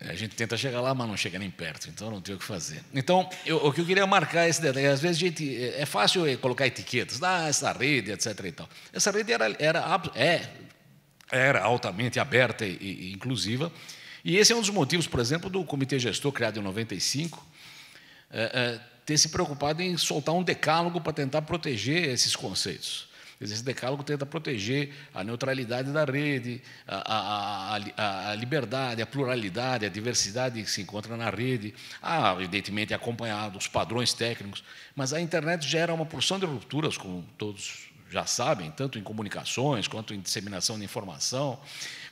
É, a gente tenta chegar lá, mas não chega nem perto, então não tem o que fazer. Então, eu, o que eu queria marcar esse detalhe, às vezes gente, é, é fácil é, colocar etiquetas, ah, essa rede, etc. E tal. Essa rede era, era, é, era altamente aberta e, e inclusiva, e esse é um dos motivos, por exemplo, do comitê gestor criado em 95 é, é, ter se preocupado em soltar um decálogo para tentar proteger esses conceitos. Esse decálogo tenta proteger a neutralidade da rede, a, a, a, a, liberdade, a pluralidade, a diversidade que se encontra na rede, evidentemente acompanhado os padrões técnicos, mas a internet gera uma porção de rupturas, como todos já sabem, tanto em comunicações quanto em disseminação de informação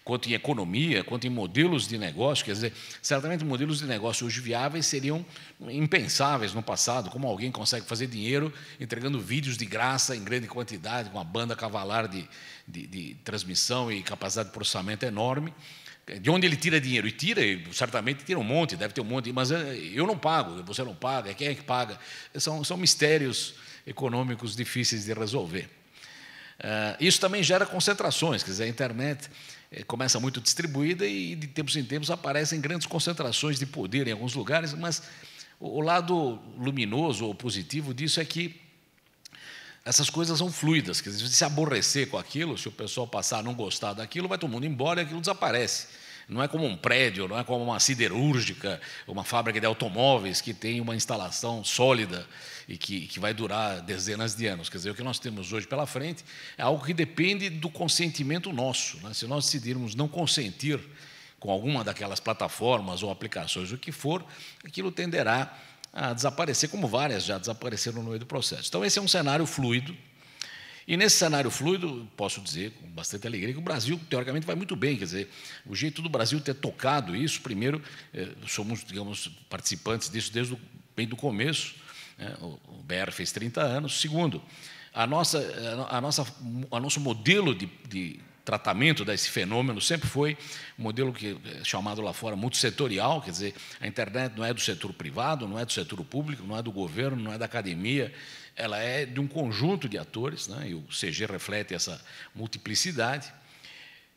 quanto em economia, quanto em modelos de negócio. Quer dizer, certamente modelos de negócio hoje viáveis seriam impensáveis no passado. Como alguém consegue fazer dinheiro entregando vídeos de graça em grande quantidade, com uma banda cavalar de, de, de transmissão e capacidade de processamento enorme. De onde ele tira dinheiro? E tira, certamente tira um monte, deve ter um monte, mas eh, eu não pago, você não paga, quem é que paga? São, são mistérios econômicos difíceis de resolver. Ah, isso também gera concentrações, quer dizer, a internet é, começa muito distribuída e de tempos em tempos aparecem grandes concentrações de poder em alguns lugares, mas o lado luminoso ou positivo disso é que essas coisas são fluidas, quer dizer, se aborrecer com aquilo, se o pessoal passar a não gostar daquilo, vai todo mundo embora e aquilo desaparece. Não é como um prédio, não é como uma siderúrgica, uma fábrica de automóveis que tem uma instalação sólida e que, que vai durar dezenas de anos. Quer dizer, o que nós temos hoje pela frente é algo que depende do consentimento nosso. Né? Se nós decidirmos não consentir com alguma daquelas plataformas ou aplicações, o que for, aquilo tenderá a desaparecer, como várias já desapareceram no meio do processo. Então, esse é um cenário fluido. E nesse cenário fluido, posso dizer com bastante alegria que o Brasil, teoricamente, vai muito bem. Quer dizer, o jeito do Brasil ter tocado isso, primeiro, eh, somos, digamos, participantes disso desde o, bem do começo, né, o BR fez 30 anos. Segundo, a nossa, a nossa, a nosso modelo de, de tratamento desse fenômeno sempre foi um modelo que é chamado lá fora multissetorial, quer dizer, a internet não é do setor privado, não é do setor público, não é do governo, não é da academia, ela é de um conjunto de atores, né? e o CG reflete essa multiplicidade.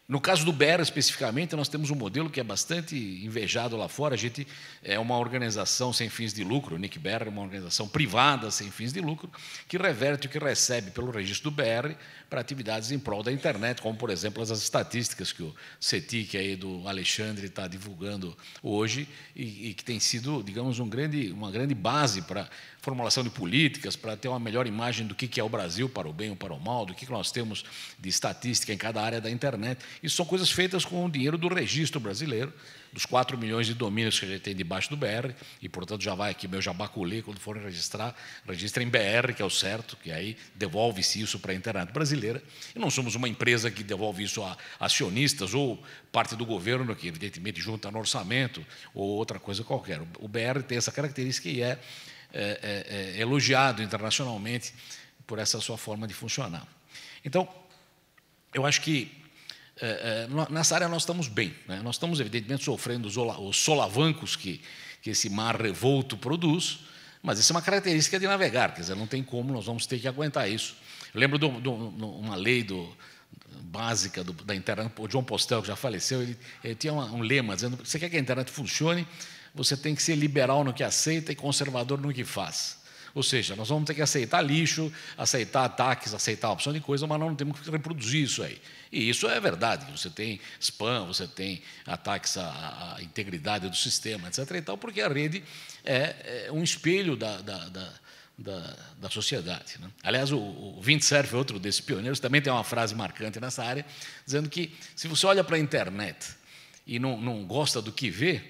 No caso do Ber, especificamente, nós temos um modelo que é bastante invejado lá fora. A gente é uma organização sem fins de lucro, o Nick Ber é uma organização privada sem fins de lucro, que reverte o que recebe pelo registro do BR para atividades em prol da internet, como, por exemplo, as estatísticas que o CETIC aí do Alexandre está divulgando hoje e, e que tem sido, digamos, um grande, uma grande base para formulação de políticas para ter uma melhor imagem do que é o Brasil para o bem ou para o mal, do que nós temos de estatística em cada área da internet. Isso são coisas feitas com o dinheiro do registro brasileiro, dos 4 milhões de domínios que a gente tem debaixo do BR, e, portanto, já vai aqui meu jabaculê, quando forem registrar, registra em BR, que é o certo, que aí devolve-se isso para a internet brasileira. E não somos uma empresa que devolve isso a acionistas ou parte do governo, que evidentemente junta no orçamento ou outra coisa qualquer. O BR tem essa característica e é é, é, é, elogiado internacionalmente por essa sua forma de funcionar. Então, eu acho que é, é, nessa área nós estamos bem. Né? Nós estamos, evidentemente, sofrendo os solavancos que, que esse mar revolto produz, mas isso é uma característica de navegar, quer dizer, não tem como, nós vamos ter que aguentar isso. Eu lembro de uma lei do, básica do, da internet, o John Postel, que já faleceu, ele, ele tinha uma, um lema dizendo: você quer que a internet funcione, você tem que ser liberal no que aceita e conservador no que faz. Ou seja, nós vamos ter que aceitar lixo, aceitar ataques, aceitar opção de coisa, mas nós não temos que reproduzir isso aí. E isso é verdade. Você tem spam, você tem ataques à, à integridade do sistema, etc. E tal, porque a rede é, é um espelho da, da, da da, da, sociedade. Né? Aliás, o, o é outro desses pioneiros, também tem uma frase marcante nessa área, dizendo que se você olha para a internet e não, não gosta do que vê,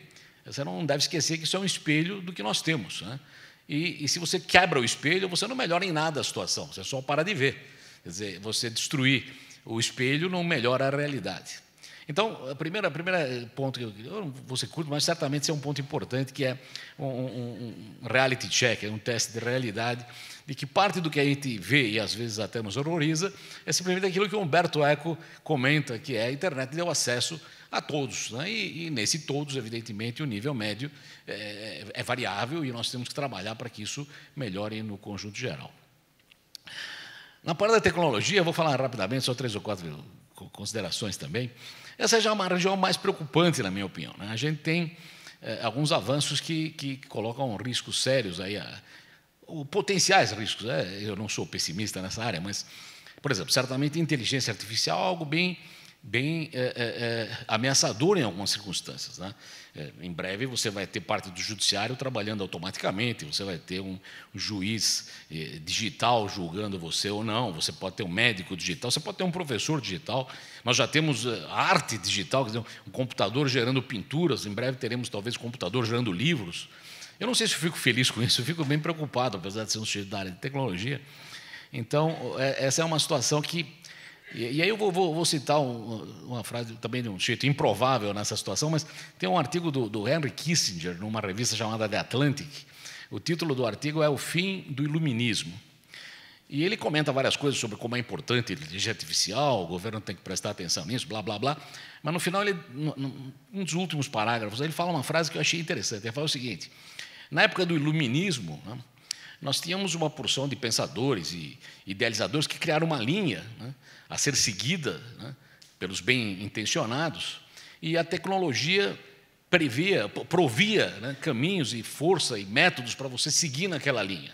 você não deve esquecer que isso é um espelho do que nós temos. Né? E, e, se você quebra o espelho, você não melhora em nada a situação, você só para de ver. Quer dizer, você destruir o espelho não melhora a realidade. Então, o primeiro primeira ponto que eu, eu não vou ser curto, mas certamente isso é um ponto importante, que é um, um, um reality check, é um teste de realidade, de que parte do que a gente vê e às vezes até nos horroriza é simplesmente aquilo que Humberto Eco comenta, que é a internet deu acesso a todos. Né? E, e, nesse todos, evidentemente, o nível médio é, é, é variável e nós temos que trabalhar para que isso melhore no conjunto geral. Na parte da tecnologia, vou falar rapidamente, só três ou quatro considerações também. Essa já é uma região mais preocupante, na minha opinião. Né? A gente tem é, alguns avanços que, que colocam riscos sérios aí, a, o, potenciais riscos. Né? Eu não sou pessimista nessa área, mas, por exemplo, certamente inteligência artificial é algo bem bem é, é, é, ameaçador em algumas circunstâncias. Né? É, em breve você vai ter parte do judiciário trabalhando automaticamente, você vai ter um juiz é, digital julgando você ou não, você pode ter um médico digital, você pode ter um professor digital. Nós já temos é, arte digital, quer dizer, um computador gerando pinturas, em breve teremos talvez um computador gerando livros. Eu não sei se fico feliz com isso, eu fico bem preocupado, apesar de ser um sujeito da área de tecnologia. Então, essa é uma situação que e, e aí eu vou, vou, vou citar um, uma frase também de um jeito improvável nessa situação, mas tem um artigo do, do Henry Kissinger, numa revista chamada The Atlantic. O título do artigo é O Fim do Iluminismo. E ele comenta várias coisas sobre como é importante a inteligência artificial, o governo tem que prestar atenção nisso, blá, blá, blá. Mas no final, ele, um dos últimos parágrafos, ele fala uma frase que eu achei interessante. Ele fala o seguinte: na época do iluminismo, né, nós tínhamos uma porção de pensadores e idealizadores que criaram uma linha né, a ser seguida né, pelos bem intencionados, e a tecnologia previa, provia né, caminhos e força e métodos para você seguir naquela linha,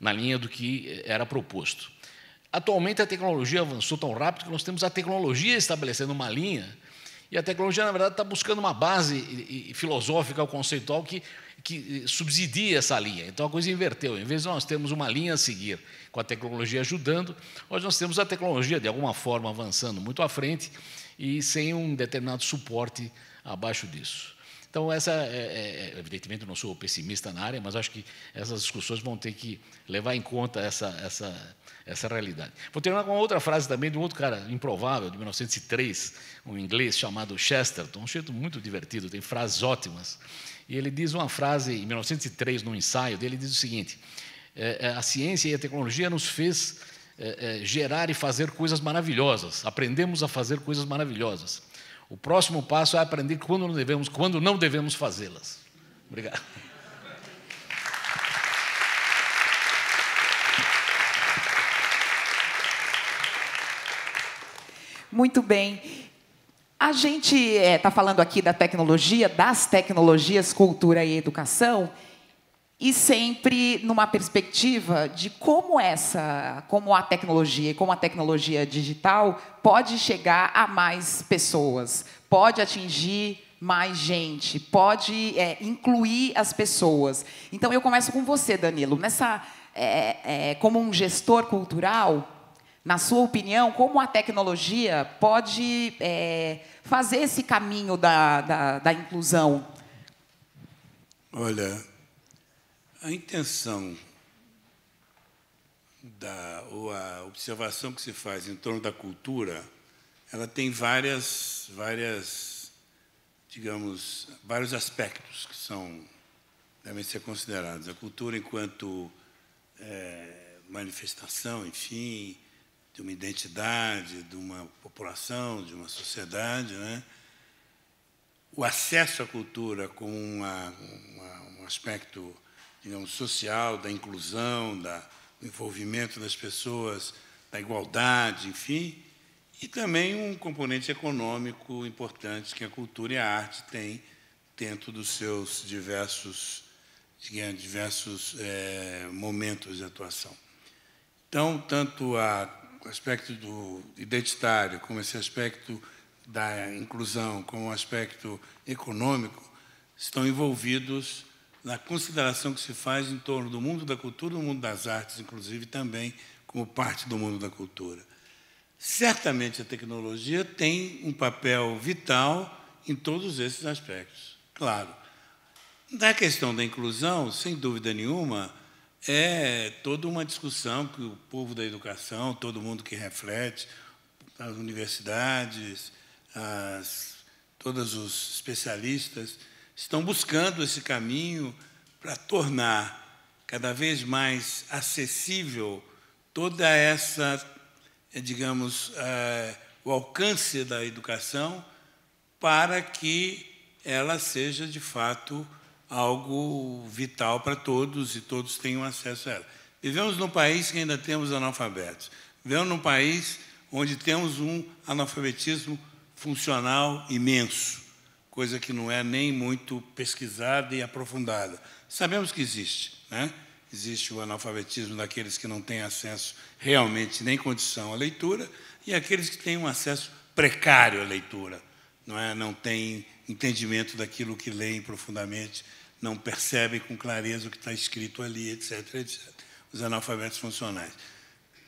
na linha do que eh, era proposto. Atualmente a tecnologia avançou tão rápido que nós temos a tecnologia estabelecendo uma linha, e a tecnologia, na verdade, está buscando uma base filosófica ou conceitual que que eh, subsidia essa linha. Então a coisa inverteu. Em vez de nós termos uma linha a seguir com a tecnologia ajudando, hoje nós temos a tecnologia de alguma forma avançando muito à frente e sem um determinado suporte abaixo disso. Então, essa, é, é, é evidentemente, eu não sou pessimista na área, mas acho que essas discussões vão ter que levar em conta essa, essa, essa realidade. Vou terminar com uma outra frase também de um outro cara improvável, de 1903, um inglês chamado Chesterton, um jeito muito divertido, tem frases ótimas. E ele diz uma frase, em 1903, no ensaio dele, diz o seguinte: é, é, a ciência e a tecnologia nos fez é, gerar e fazer coisas maravilhosas, aprendemos a fazer coisas maravilhosas. O próximo passo é aprender quando não devemos, quando não devemos fazê-las. Obrigado. Muito bem. A gente está eh, é, falando aqui da tecnologia, das tecnologias, cultura e educação, e sempre numa perspectiva de como essa, como a tecnologia e como a tecnologia digital pode chegar a mais pessoas, pode atingir mais gente, pode é, incluir as pessoas. Então eu começo com você, Danilo. Nessa, é, como um gestor cultural, na sua opinião, como a tecnologia pode é, fazer esse caminho da, da, da inclusão? Olha, a intenção da, ou a observação que se faz em torno da cultura, ela tem várias, várias, digamos, vários aspectos que são devem ser considerados. A cultura enquanto é, manifestação, enfim, de uma identidade, de uma população, de uma sociedade, né? o acesso à cultura como uma, uma, um aspecto, digamos, social, da inclusão, da, do envolvimento das pessoas, da igualdade, enfim, e também um componente econômico importante que a cultura e a arte têm dentro dos seus diversos, digamos, diversos é, momentos de atuação. Então, tanto a aspecto do identitário, como esse aspecto da inclusão, como o aspecto econômico, estão envolvidos na consideração que se faz em torno do mundo da cultura, do mundo das artes, inclusive também como parte do mundo da cultura. Certamente a tecnologia tem um papel vital em todos esses aspectos, claro. na questão da inclusão, sem dúvida nenhuma, é toda uma discussão que o povo da educação, todo mundo que reflete, as universidades, as, todos os especialistas, estão buscando esse caminho para tornar cada vez mais acessível toda essa, é, digamos, é, o alcance da educação para que ela seja, de fato, algo vital para todos e todos tenham acesso a ela. Vivemos num país que ainda temos analfabetos. Vivemos num país onde temos um analfabetismo funcional imenso, coisa que não é nem muito pesquisada e aprofundada. Sabemos que existe, né? Existe o analfabetismo daqueles que não têm acesso realmente nem condição à leitura e aqueles que têm um acesso precário à leitura, não é? Não têm entendimento daquilo que leem profundamente não percebem com clareza o que está escrito ali, etc, etc. Os analfabetos funcionais.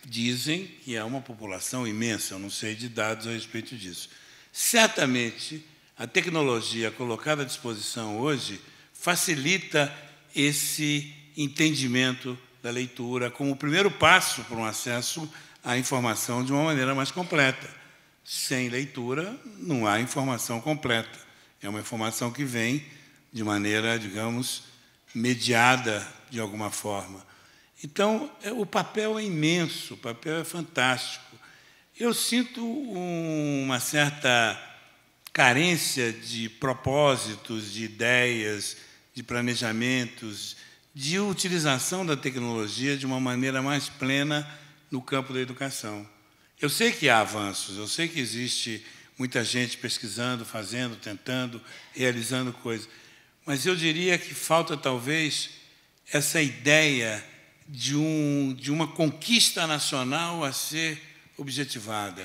Dizem que é uma população imensa, eu não sei de dados a respeito disso. Certamente, a tecnologia colocada à disposição hoje facilita esse entendimento da leitura como o primeiro passo para um acesso à informação de uma maneira mais completa. Sem leitura, não há informação completa. É uma informação que vem de maneira, digamos, mediada de alguma forma. Então, é, o papel é imenso, o papel é fantástico. Eu sinto uma certa carência de propósitos, de ideias, de planejamentos, de utilização da tecnologia de uma maneira mais plena no campo da educação. Eu sei que há avanços, eu sei que existe muita gente pesquisando, fazendo, tentando, realizando coisas. Mas eu diria que falta talvez essa ideia de, um, de uma conquista nacional a ser objetivada,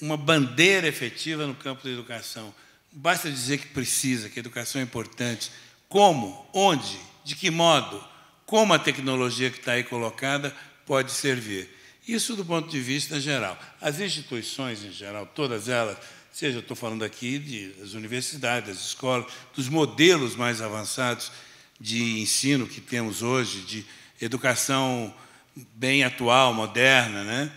uma bandeira efetiva no campo da educação. Basta dizer que precisa, que a educação é importante. Como? Onde? De que modo? Como a tecnologia que está aí colocada pode servir? Isso do ponto de vista geral. As instituições, em geral, todas elas, seja, estou falando aqui de, das universidades, das escolas, dos modelos mais avançados de ensino que temos hoje, de educação bem atual, moderna, né?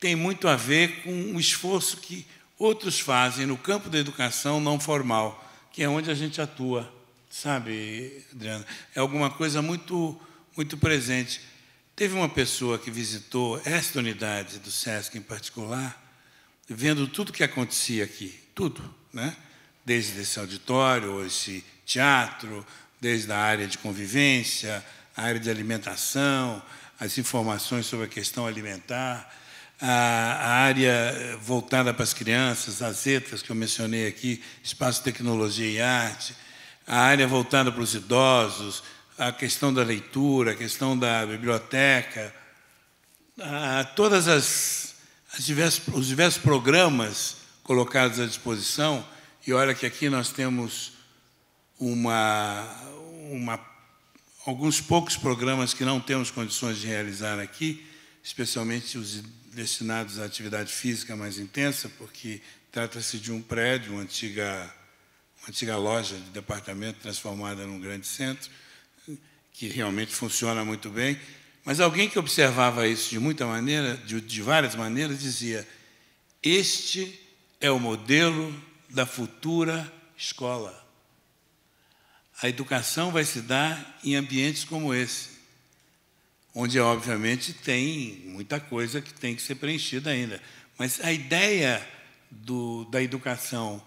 tem muito a ver com o um esforço que outros fazem no campo da educação não formal, que é onde a gente atua, sabe, Adriana? É alguma coisa muito, muito presente. Teve uma pessoa que visitou esta unidade do SESC em particular, vendo tudo o que acontecia aqui, tudo, né? desde esse auditório, esse teatro, desde a área de convivência, a área de alimentação, as informações sobre a questão alimentar, a, área eh, voltada para as crianças, as ETAs que eu mencionei aqui, espaço tecnologia e arte, a área voltada para os idosos, a questão da leitura, a questão da biblioteca, a, todas as diversos, os diversos programas colocados à disposição, e olha que aqui nós temos uma, uma, alguns poucos programas que não temos condições de realizar aqui, especialmente os destinados à atividade física mais intensa, porque trata-se de um prédio, uma antiga, uma antiga loja de departamento transformada num grande centro, que realmente funciona muito bem, mas alguém que observava isso de muita maneira, de, de várias maneiras, dizia: este é o modelo da futura escola. A educação vai se dar em ambientes como esse, onde, obviamente, tem muita coisa que tem que ser preenchida ainda. Mas a ideia do, da educação,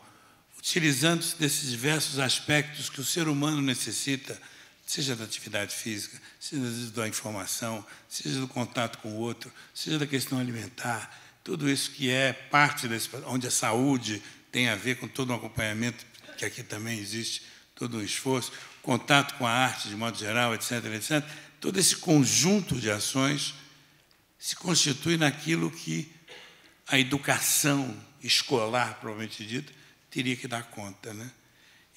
utilizando-se desses diversos aspectos que o ser humano necessita, seja da atividade física, seja da informação, seja do contato com o outro, seja da questão alimentar, tudo isso que é parte desse, onde a saúde tem a ver com todo um acompanhamento que aqui também existe, todo um esforço, contato com a arte de modo geral, etc, etc. Todo esse conjunto de ações se constitui naquilo que a educação escolar, provavelmente dita, teria que dar conta, né?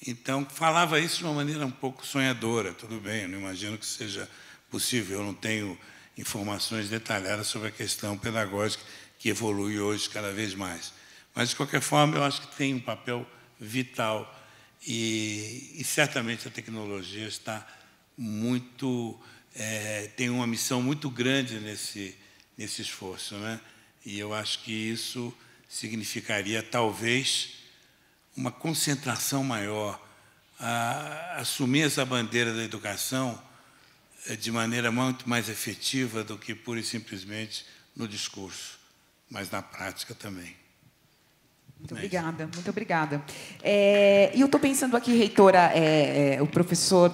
Então, falava isso de uma maneira um pouco sonhadora, tudo bem, eu não imagino que seja possível, eu não tenho informações detalhadas sobre a questão pedagógica que evolui hoje cada vez mais. Mas, de qualquer forma, eu acho que tem um papel vital e, e certamente a tecnologia está muito é, tem uma missão muito grande nesse nesse esforço, né? E eu acho que isso significaria talvez uma concentração maior, a assumir essa bandeira da educação eh, de maneira muito mais efetiva do que pura e simplesmente no discurso, mas na prática também. Muito né? obrigada, muito obrigada. É, e eu estou pensando aqui, reitora, é, é, o professor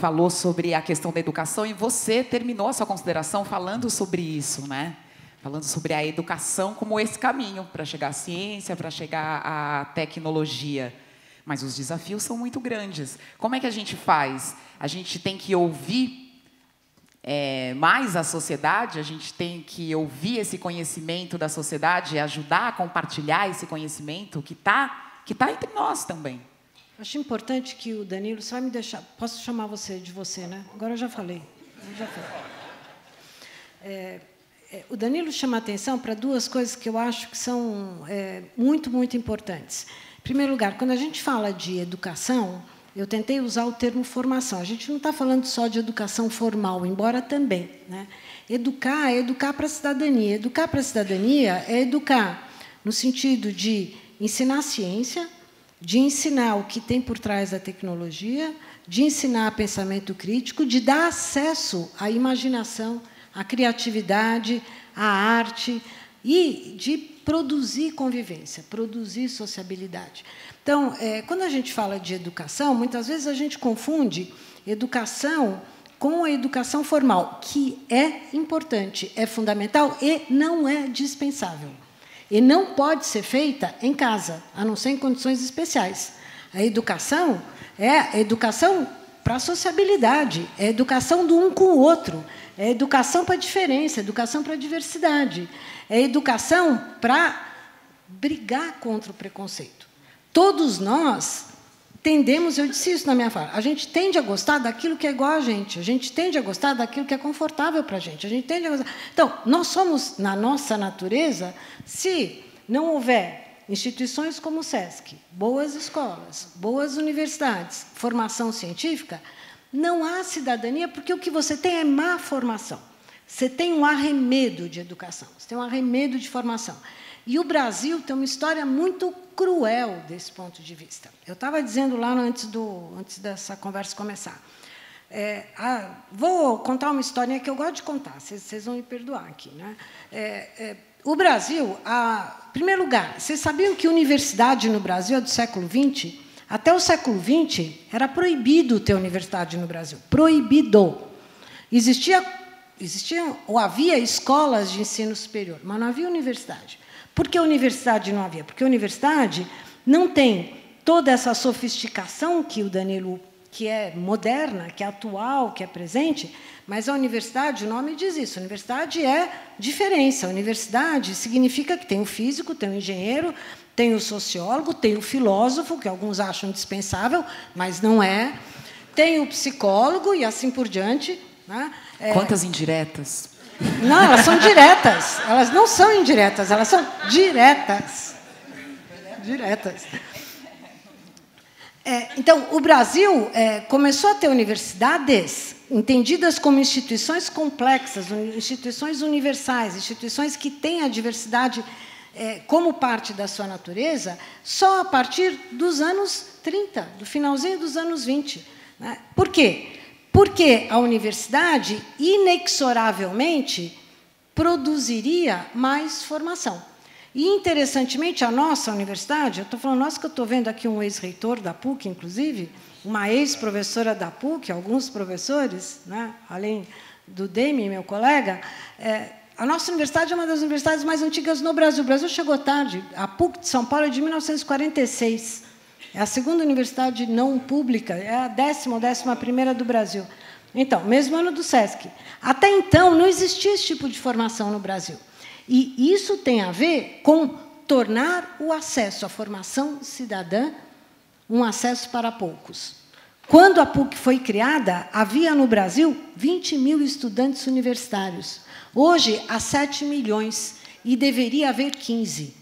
falou sobre a questão da educação e você terminou a sua consideração falando sobre isso, né? falando sobre a educação como esse caminho para chegar à ciência, para chegar à tecnologia. Mas os desafios são muito grandes. Como é que a gente faz? A gente tem que ouvir é, mais a sociedade, a gente tem que ouvir esse conhecimento da sociedade, ajudar a compartilhar esse conhecimento que está que tá entre nós também. Acho importante que o Danilo só me deixar. Posso chamar você de você, né? Agora eu já falei. Eu já falei. É, é, o Danilo chama atenção para duas coisas que eu acho que são é, muito, muito importantes. Em primeiro lugar, quando a gente fala de educação, eu tentei usar o termo formação. A gente não está falando só de educação formal, embora também. Né? Educar é educar para a cidadania. Educar para a cidadania é educar no sentido de ensinar ciência, de ensinar o que tem por trás da tecnologia, de ensinar pensamento crítico, de dar acesso à imaginação a criatividade, a arte e de produzir convivência, produzir sociabilidade. Então, é, quando a gente fala de educação, muitas vezes a gente confunde educação com a educação formal, que é importante, é fundamental e não é dispensável. E não pode ser feita em casa, a não ser em condições especiais. A educação é a educação para a sociabilidade, é a educação do um com o outro, é educação para a diferença, é educação para a diversidade. É educação para brigar contra o preconceito. Todos nós tendemos, eu disse isso na minha fala, a gente tende a gostar daquilo que é igual a gente, a gente tende a gostar daquilo que é confortável para a gente, a gente tende a gostar. Então, nós somos, na nossa natureza, se não houver instituições como o SESC, boas escolas, boas universidades, formação científica, não há cidadania porque o que você tem é má formação. Você tem um arremedo de educação, você tem um arremedo de formação. E o Brasil tem uma história muito cruel desse ponto de vista. Eu estava dizendo lá antes, do, antes dessa conversa começar. É, a, vou contar uma historinha que eu gosto de contar, vocês, vão me perdoar aqui. Né? É, é, o Brasil, em primeiro lugar, vocês sabiam que universidade no Brasil é do século XX? Até o século XX, era proibido ter universidade no Brasil. Proibido. Existia, existiam ou havia escolas de ensino superior, mas não havia universidade. Por que universidade não havia? Porque a universidade não tem toda essa sofisticação que o Danilo, que é moderna, que é atual, que é presente, mas a universidade, o nome diz isso, universidade é diferença. A universidade significa que tem o físico, tem o engenheiro, tem o sociólogo, tem o filósofo, que alguns acham dispensável, mas não é. Tem o psicólogo e assim por diante. Né? É... Quantas indiretas? Não, elas são diretas. Elas não são indiretas, elas são diretas. Diretas. É, então, o Brasil é, começou a ter universidades entendidas como instituições complexas, instituições universais, instituições que têm a diversidade é, como parte da sua natureza só a partir dos anos 30, do finalzinho dos anos 20. Né? Por quê? Porque a universidade, inexoravelmente, produziria mais formação. E, interessantemente, a nossa universidade, eu estou falando, nossa, que eu estou vendo aqui um ex-reitor da PUC, inclusive, uma ex-professora da PUC, alguns professores, né, além do Demi, meu colega, é, a nossa universidade é uma das universidades mais antigas no Brasil. O Brasil chegou tarde. A PUC de São Paulo é de 1946. É a segunda universidade não pública, é a décima ou décima primeira do Brasil. Então, mesmo ano do SESC. Até então, não existia esse tipo de formação no Brasil. E isso tem a ver com tornar o acesso à formação cidadã um acesso para poucos. Quando a PUC foi criada, havia no Brasil 20 mil estudantes universitários. Hoje, há 7 milhões e deveria haver 15.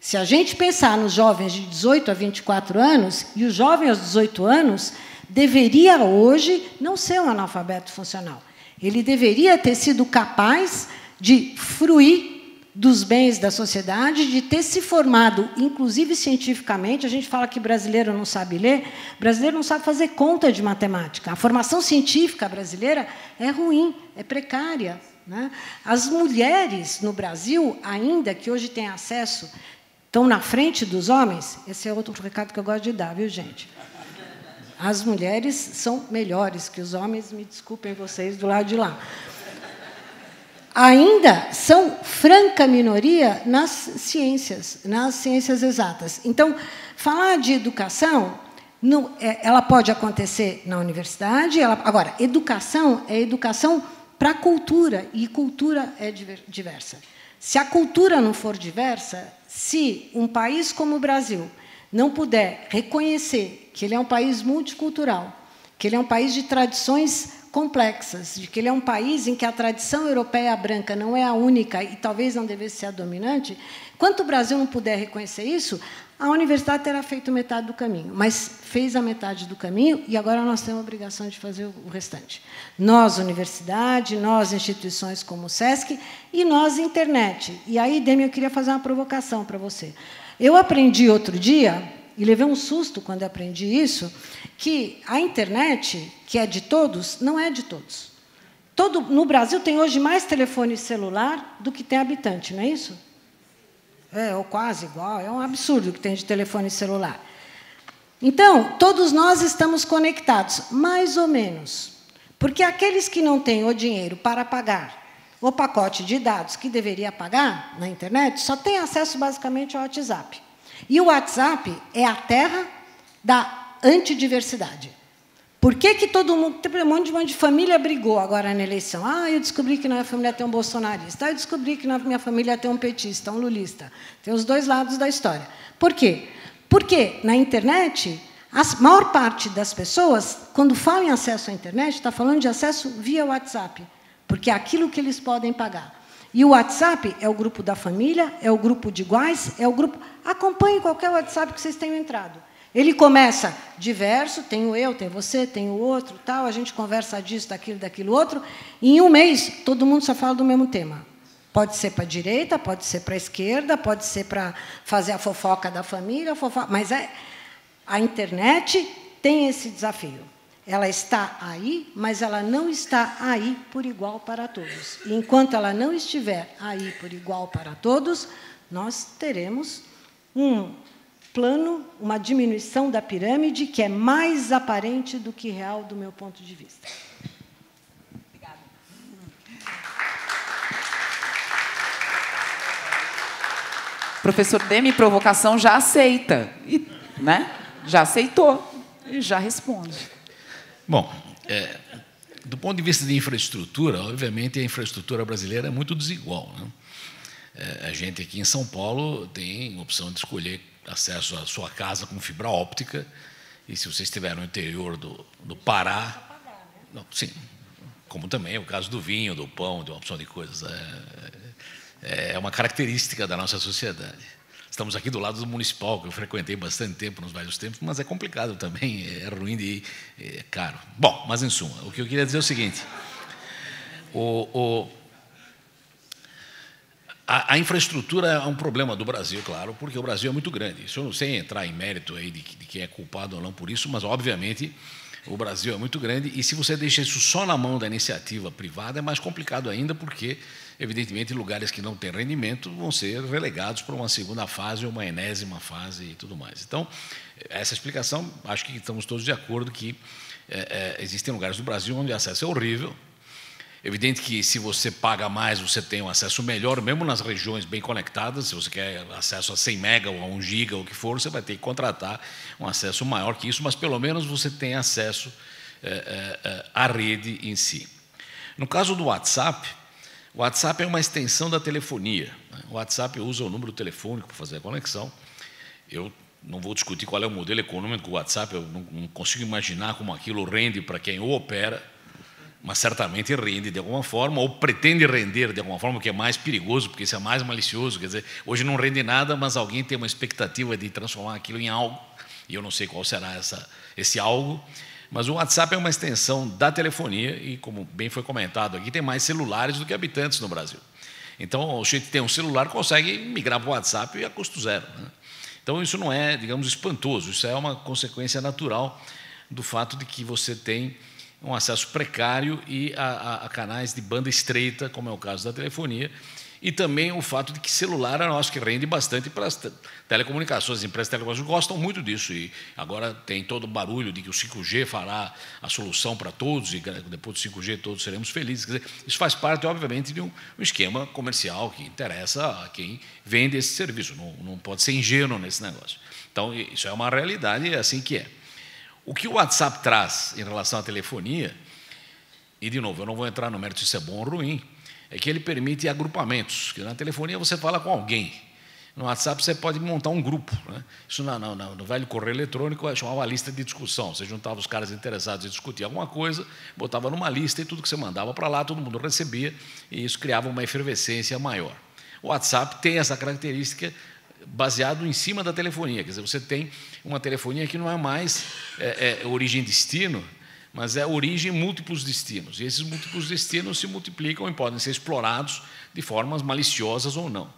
Se a gente pensar nos jovens de 18 a 24 anos, e o jovem aos 18 anos deveria hoje não ser um analfabeto funcional. Ele deveria ter sido capaz de fruir dos bens da sociedade, de ter se formado, inclusive cientificamente. A gente fala que brasileiro não sabe ler, brasileiro não sabe fazer conta de matemática. A formação científica brasileira é ruim, é precária. Né? As mulheres no Brasil, ainda que hoje tenham acesso, estão na frente dos homens. Esse é outro recado que eu gosto de dar, viu, gente? As mulheres são melhores que os homens, me desculpem vocês do lado de lá ainda são franca minoria nas ciências, nas ciências exatas. Então, falar de educação, não, é, ela pode acontecer na universidade. Ela, agora, educação é educação para a cultura, e cultura é diversa. Se a cultura não for diversa, se um país como o Brasil não puder reconhecer que ele é um país multicultural, que ele é um país de tradições complexas, de que ele é um país em que a tradição europeia branca não é a única e talvez não devesse ser a dominante, quanto o Brasil não puder reconhecer isso, a universidade terá feito metade do caminho, mas fez a metade do caminho e agora nós temos a obrigação de fazer o restante. Nós, universidade, nós, instituições como o SESC e nós, internet. E aí, Demi, eu queria fazer uma provocação para você. Eu aprendi outro dia, e levei um susto quando aprendi isso, que a internet que é de todos, não é de todos. Todo, no Brasil tem hoje mais telefone celular do que tem habitante, não é isso? É, ou quase igual, é um absurdo o que tem de telefone celular. Então, todos nós estamos conectados, mais ou menos. Porque aqueles que não têm o dinheiro para pagar o pacote de dados que deveria pagar na internet só tem acesso basicamente ao WhatsApp. E o WhatsApp é a terra da antidiversidade. Por que, que todo mundo, tem um monte de, de família brigou agora na eleição? Ah, eu descobri que na minha família tem um bolsonarista. Ah, eu descobri que na minha família tem um petista, um lulista. Tem os dois lados da história. Por quê? Porque na internet, a maior parte das pessoas, quando fala em acesso à internet, está falando de acesso via WhatsApp, porque é aquilo que eles podem pagar. E o WhatsApp é o grupo da família, é o grupo de iguais, é o grupo. Acompanhe qualquer WhatsApp que vocês tenham entrado. Ele começa diverso, tenho eu, tem você, tem o outro, tal, a gente conversa disso, daquilo, daquilo outro, e em um mês todo mundo só fala do mesmo tema. Pode ser para a direita, pode ser para a esquerda, pode ser para fazer a fofoca da família, fofoca, mas é, a internet tem esse desafio. Ela está aí, mas ela não está aí por igual para todos. E enquanto ela não estiver aí por igual para todos, nós teremos um, plano, uma diminuição da pirâmide que é mais aparente do que real do meu ponto de vista. Obrigada. Professor Demi, provocação já aceita, e, né? Já aceitou e já responde. Bom, é, do ponto de vista de infraestrutura, obviamente a infraestrutura brasileira é muito desigual. Né? É, a gente aqui em São Paulo tem opção de escolher acesso à sua casa com fibra óptica. E se você estiver no interior do, do Pará. Pagar, né? não, sim, como também é o caso do vinho, do pão, de uma opção de coisas. É, é, é uma característica da nossa sociedade. Estamos aqui do lado do municipal, que eu frequentei bastante tempo nos vários tempos, mas é complicado também, é, é ruim de ir, é caro. Bom, mas em suma, o que eu queria dizer é o seguinte: o, o a, a, infraestrutura é um problema do Brasil, claro, porque o Brasil é muito grande. Isso eu não sei entrar em mérito aí de, de quem é culpado ou não por isso, mas obviamente o Brasil é muito grande e se você deixa isso só na mão da iniciativa privada é mais complicado ainda, porque evidentemente lugares que não têm rendimento vão ser relegados para uma segunda fase, uma enésima fase e tudo mais. Então essa explicação acho que estamos todos de acordo que é, é, existem lugares do Brasil onde o acesso é horrível Evidente que se você paga mais, você tem um acesso melhor, mesmo nas regiões bem conectadas. Se você quer acesso a 100 mega ou a 1 giga ou o que for, você vai ter que contratar um acesso maior que isso, mas pelo menos você tem acesso é, é, à rede em si. No caso do WhatsApp, o WhatsApp é uma extensão da telefonia. Né? O WhatsApp usa o número telefônico para fazer a conexão. Eu não vou discutir qual é o modelo econômico do WhatsApp, eu não consigo imaginar como aquilo rende para quem o opera mas certamente rende de alguma forma, ou pretende render de alguma forma, o que é mais perigoso, porque isso é mais malicioso. Quer dizer, hoje não rende nada, mas alguém tem uma expectativa de transformar aquilo em algo, e eu não sei qual será essa, esse algo. Mas o WhatsApp é uma extensão da telefonia, e como bem foi comentado aqui, tem mais celulares do que habitantes no Brasil. Então, o sujeito tem um celular, consegue migrar para o WhatsApp e a custo zero. Né? Então, isso não é, digamos, espantoso, isso é uma consequência natural do fato de que você tem um acesso precário e a, a, a, canais de banda estreita, como é o caso da telefonia, e também o fato de que celular é nosso, que rende bastante para as telecomunicações. As empresas de telecomunicações gostam muito disso, e agora tem todo o barulho de que o 5G fará a solução para todos, e depois do 5G todos seremos felizes. Dizer, isso faz parte, obviamente, de um, um, esquema comercial que interessa a quem vende esse serviço, não, não pode ser ingênuo nesse negócio. Então, isso é uma realidade, é assim que é. O que o WhatsApp traz em relação à telefonia, e de novo, eu não vou entrar no mérito se isso é bom ou ruim, é que ele permite agrupamentos, que na telefonia você fala com alguém. No WhatsApp você pode montar um grupo. Né? Isso no velho correio eletrônico é chamava lista de discussão. Você juntava os caras interessados em discutir alguma coisa, botava numa lista e tudo que você mandava para lá, todo mundo recebia, e isso criava uma efervescência maior. O WhatsApp tem essa característica baseado em cima da telefonia. Quer dizer, você tem uma telefonia que não é mais é, é, origem-destino, mas é origem múltiplos destinos. E esses múltiplos destinos se multiplicam e podem ser explorados de formas maliciosas ou não.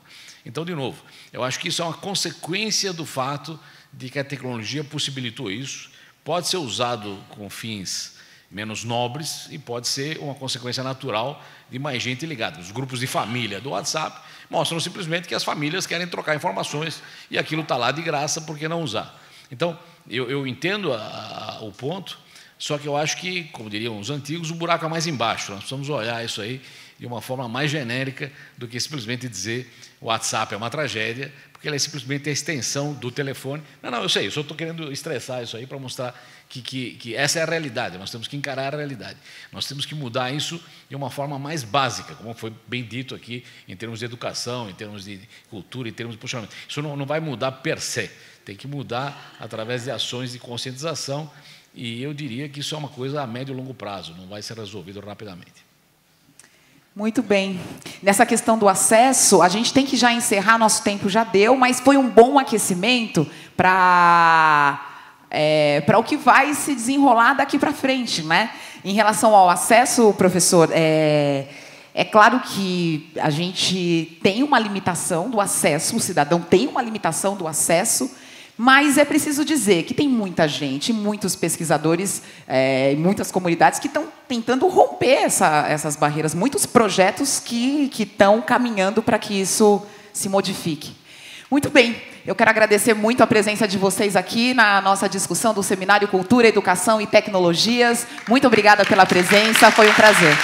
Então, de novo, eu acho que isso é uma consequência do fato de que a tecnologia possibilitou isso. Pode ser usado com fins menos nobres e pode ser uma consequência natural de mais gente ligada. Os grupos de família do WhatsApp mostram simplesmente que as famílias querem trocar informações e aquilo está lá de graça, por que não usar? Então, eu, eu entendo a, a, o ponto, só que eu acho que, como diriam os antigos, o buraco é mais embaixo. Nós precisamos olhar isso aí de uma forma mais genérica do que simplesmente dizer o WhatsApp é uma tragédia, porque ela é simplesmente a extensão do telefone. Não, não, eu sei, eu só estou querendo estressar isso aí para mostrar que, que, que essa é a realidade, nós temos que encarar a realidade. Nós temos que mudar isso de uma forma mais básica, como foi bem dito aqui, em termos de educação, em termos de cultura, em termos de posicionamento. Isso não, não vai mudar per se, tem que mudar através de ações de conscientização, e eu diria que isso é uma coisa a médio e longo prazo, não vai ser resolvido rapidamente. Muito bem. Nessa questão do acesso, a gente tem que já encerrar, nosso tempo já deu, mas foi um bom aquecimento para é, para o que vai se desenrolar daqui para frente, né? Em relação ao acesso, professor, é, é claro que a gente tem uma limitação do acesso, o cidadão tem uma limitação do acesso mas é preciso dizer que tem muita gente, muitos pesquisadores, é, muitas comunidades que estão tentando romper essa, essas barreiras, muitos projetos que estão caminhando para que isso se modifique. Muito bem, eu quero agradecer muito a presença de vocês aqui na nossa discussão do Seminário Cultura, Educação e Tecnologias. Muito obrigada pela presença, foi um prazer.